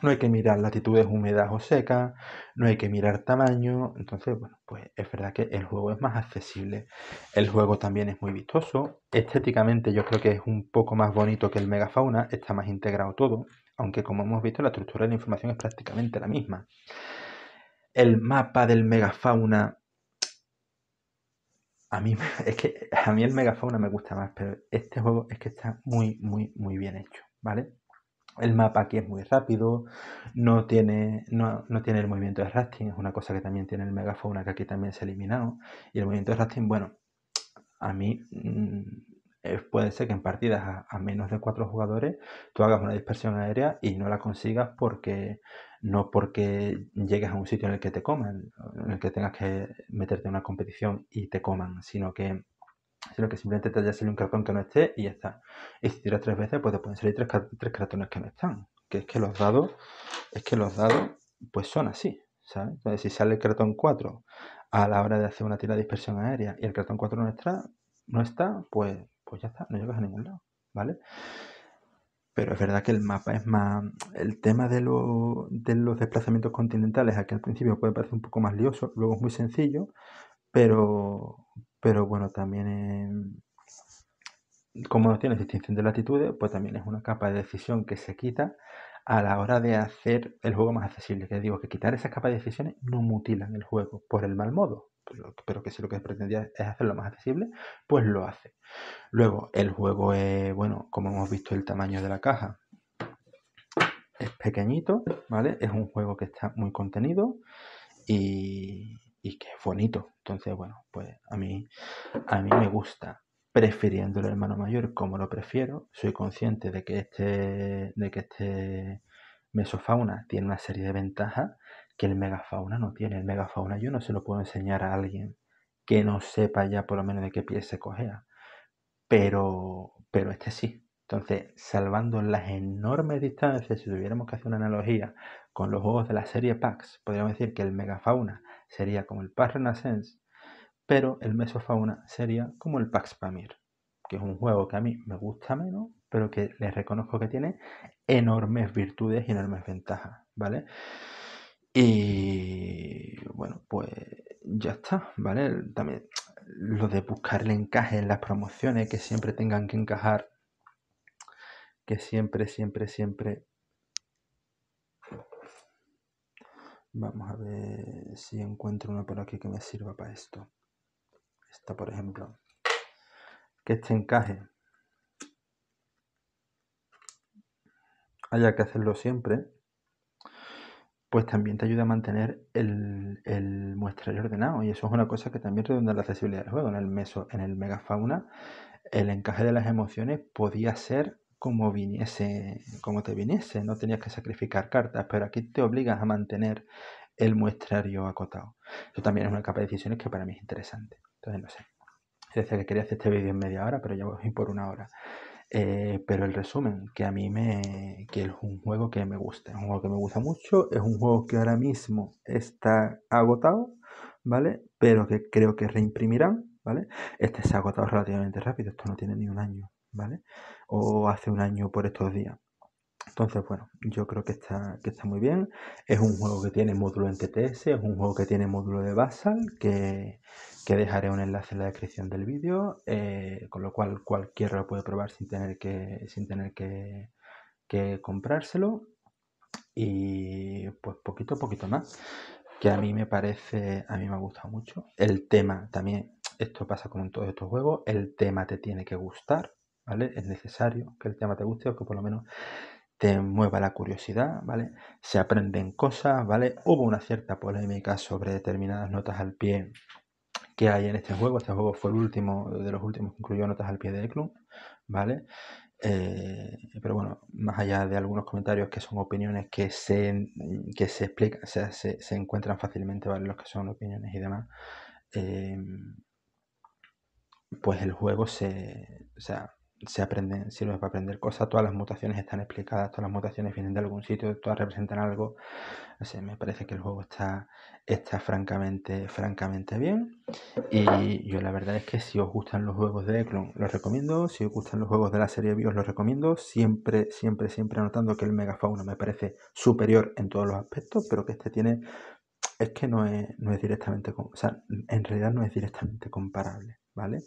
No hay que mirar latitudes húmedas o secas, no hay que mirar tamaño, entonces, bueno, pues es verdad que el juego es más accesible, el juego también es muy vistoso, estéticamente yo creo que es un poco más bonito que el Megafauna, está más integrado todo, aunque como hemos visto la estructura de la información es prácticamente la misma. El mapa del Megafauna a mí, [LAUGHS] es que a mí el megafauna me gusta más, pero este juego es que está muy, muy, muy bien hecho, ¿vale? El mapa aquí es muy rápido, no tiene, no, tiene el movimiento de rasting es una cosa que también tiene el megafauna que aquí también se ha eliminado. Y el movimiento de rasting bueno, a mí mm, eh, puede ser que en partidas a, menos de cuatro jugadores tú hagas una dispersión aérea y no la consigas porque no porque llegues a un sitio en el que te coman, en el que tengas que meterte en una competición y te coman, sino que sino que simplemente te haya salido un cartón que no esté y ya está. Y si tiras tres veces, pues te pueden salir tres, tres cartones que no están. Que es que los dados, es que los dados, pues son así. ¿sabes? Entonces, si sale el cartón 4 a la hora de hacer una tira de dispersión aérea y el cartón 4 no no está, pues pues ya está, no llegas a ningún lado, ¿vale? Pero es verdad que el mapa es más. El tema de, de los desplazamientos continentales, aquí al principio puede parecer un poco más lioso, luego es muy sencillo, pero, pero bueno, también. como no tienes distinción de latitudes, pues también es una capa de decisión que se quita a la hora de hacer el juego más accesible. Que digo que quitar esa capa de decisiones no mutilan el juego por el mal modo, pues, pero que si lo que pretendía es hacerlo más accesible, pues lo hace. Luego, el juego es, bueno, como hemos visto el tamaño de la caja, es pequeñito, ¿vale? Es un juego que está muy contenido y, que es bonito. Entonces, bueno, pues a mí, a mí me gusta prefiriendo el hermano mayor como lo prefiero. Soy consciente de que este, de que este mesofauna tiene una serie de ventajas que el megafauna no tiene. El megafauna yo no se lo puedo enseñar a alguien que no sepa ya por lo menos de qué pie se cojea. Pero, pero este sí. Entonces, salvando las enormes distancias, si tuviéramos que hacer una analogía con los juegos de la serie PAX, podríamos decir que el megafauna sería como el PAX Renaissance, pero el mesofauna sería como el PAX Pamir, que es un juego que a mí me gusta menos, pero que les reconozco que tiene enormes virtudes y enormes ventajas, ¿vale? Y bueno, pues ya está, ¿vale? También lo de buscarle encaje en las promociones, que siempre tengan que encajar, que siempre, siempre, siempre... Vamos a ver si encuentro una por aquí que me sirva para esto. Esta, por ejemplo. Que este encaje. Haya que hacerlo siempre pues también te ayuda a mantener el, el muestrario ordenado. Y eso es una cosa que también redunda la accesibilidad del juego. En el meso, en el megafauna, el encaje de las emociones podía ser como viniese, como te viniese. No tenías que sacrificar cartas, pero aquí te obligas a mantener el muestrario acotado. Eso también es una capa de decisiones que para mí es interesante. Entonces, no sé. Decía que quería hacer este vídeo en media hora, pero ya voy por una hora. Eh, pero el resumen, que a mí me. que es un juego que me gusta, es un juego que me gusta mucho, es un juego que ahora mismo está agotado, ¿vale? Pero que creo que reimprimirán, ¿vale? Este se ha agotado relativamente rápido, esto no tiene ni un año, ¿vale? O hace un año por estos días. Entonces, bueno, yo creo que está, que está muy bien. Es un juego que tiene módulo en TTS, es un juego que tiene módulo de Basal, que, que dejaré un enlace en la descripción del vídeo, eh, con lo cual cualquiera lo puede probar sin tener que, sin tener que, comprárselo. Y pues poquito a poquito más, que a mí me parece, a mí me ha gustado mucho. El tema también, esto pasa con todos estos juegos, el tema te tiene que gustar, ¿vale? Es necesario que el tema te guste o que por lo menos te mueva la curiosidad, ¿vale? Se aprenden cosas, ¿vale? Hubo una cierta polémica sobre determinadas notas al pie que hay en este juego. Este juego fue el último de los últimos que incluyó notas al pie de club, ¿vale? Eh, pero bueno, más allá de algunos comentarios que son opiniones que se, que se explican, o sea, se, encuentran fácilmente, ¿vale? Los que son opiniones y demás. Eh, pues el juego se, o sea, se aprenden, sirve para aprender cosas, todas las mutaciones están explicadas, todas las mutaciones vienen de algún sitio, todas representan algo. me parece que el juego está, está francamente, francamente bien. Y yo la verdad es que si os gustan los juegos de Eclon, los recomiendo. Si os gustan los juegos de la serie BIOS, los recomiendo. Siempre, siempre, siempre anotando que el megafauna me parece superior en todos los aspectos, pero que este tiene. Es que no es, no es directamente. O sea, en realidad no es directamente comparable, ¿vale?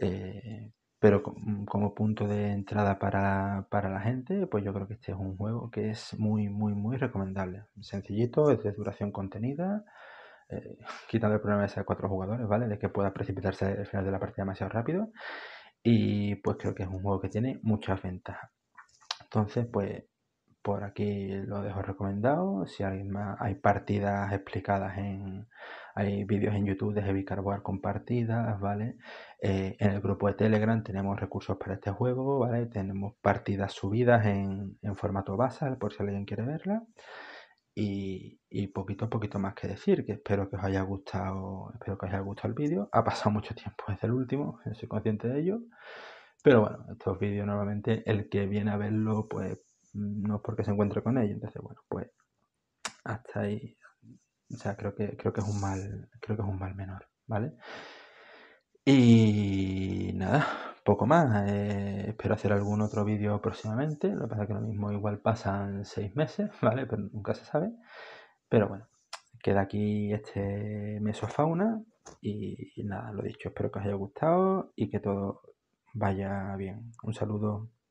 Eh, pero mm, como punto de entrada para, la gente, pues yo creo que este es un juego que es muy, muy, muy recomendable. Sencillito, es de duración contenida, eh, [LAUGHS] quitando el problema de ser cuatro jugadores, ¿vale? De que pueda precipitarse al final de la partida demasiado rápido. Y pues creo que es un juego que tiene muchas ventajas. Entonces, pues por aquí lo dejo recomendado. Si alguien más, hay partidas explicadas en hay vídeos en YouTube de Heavy Carboard compartidas, ¿vale? Eh, en el grupo de Telegram tenemos recursos para este juego, ¿vale? Tenemos partidas subidas en, formato basal, por si alguien quiere verla. Y, y, poquito a poquito más que decir, que espero que os haya gustado, espero que os haya gustado el vídeo. Ha pasado mucho tiempo desde el último, [LAUGHS] soy consciente de ello. Pero bueno, estos vídeos normalmente el que viene a verlo, pues no es porque se encuentre con ellos. Entonces, bueno, pues hasta ahí, o sea, creo que, creo que es un mal, creo que es un mal menor, ¿vale? Y nada, poco más. Eh, espero hacer algún otro vídeo próximamente. Lo que pasa es que lo mismo igual pasan seis meses, [LAUGHS] ¿vale? Pero nunca se sabe. Pero bueno, queda aquí este mesofauna. fauna. y nada, lo dicho, espero que os haya gustado y que todo vaya bien. Un saludo.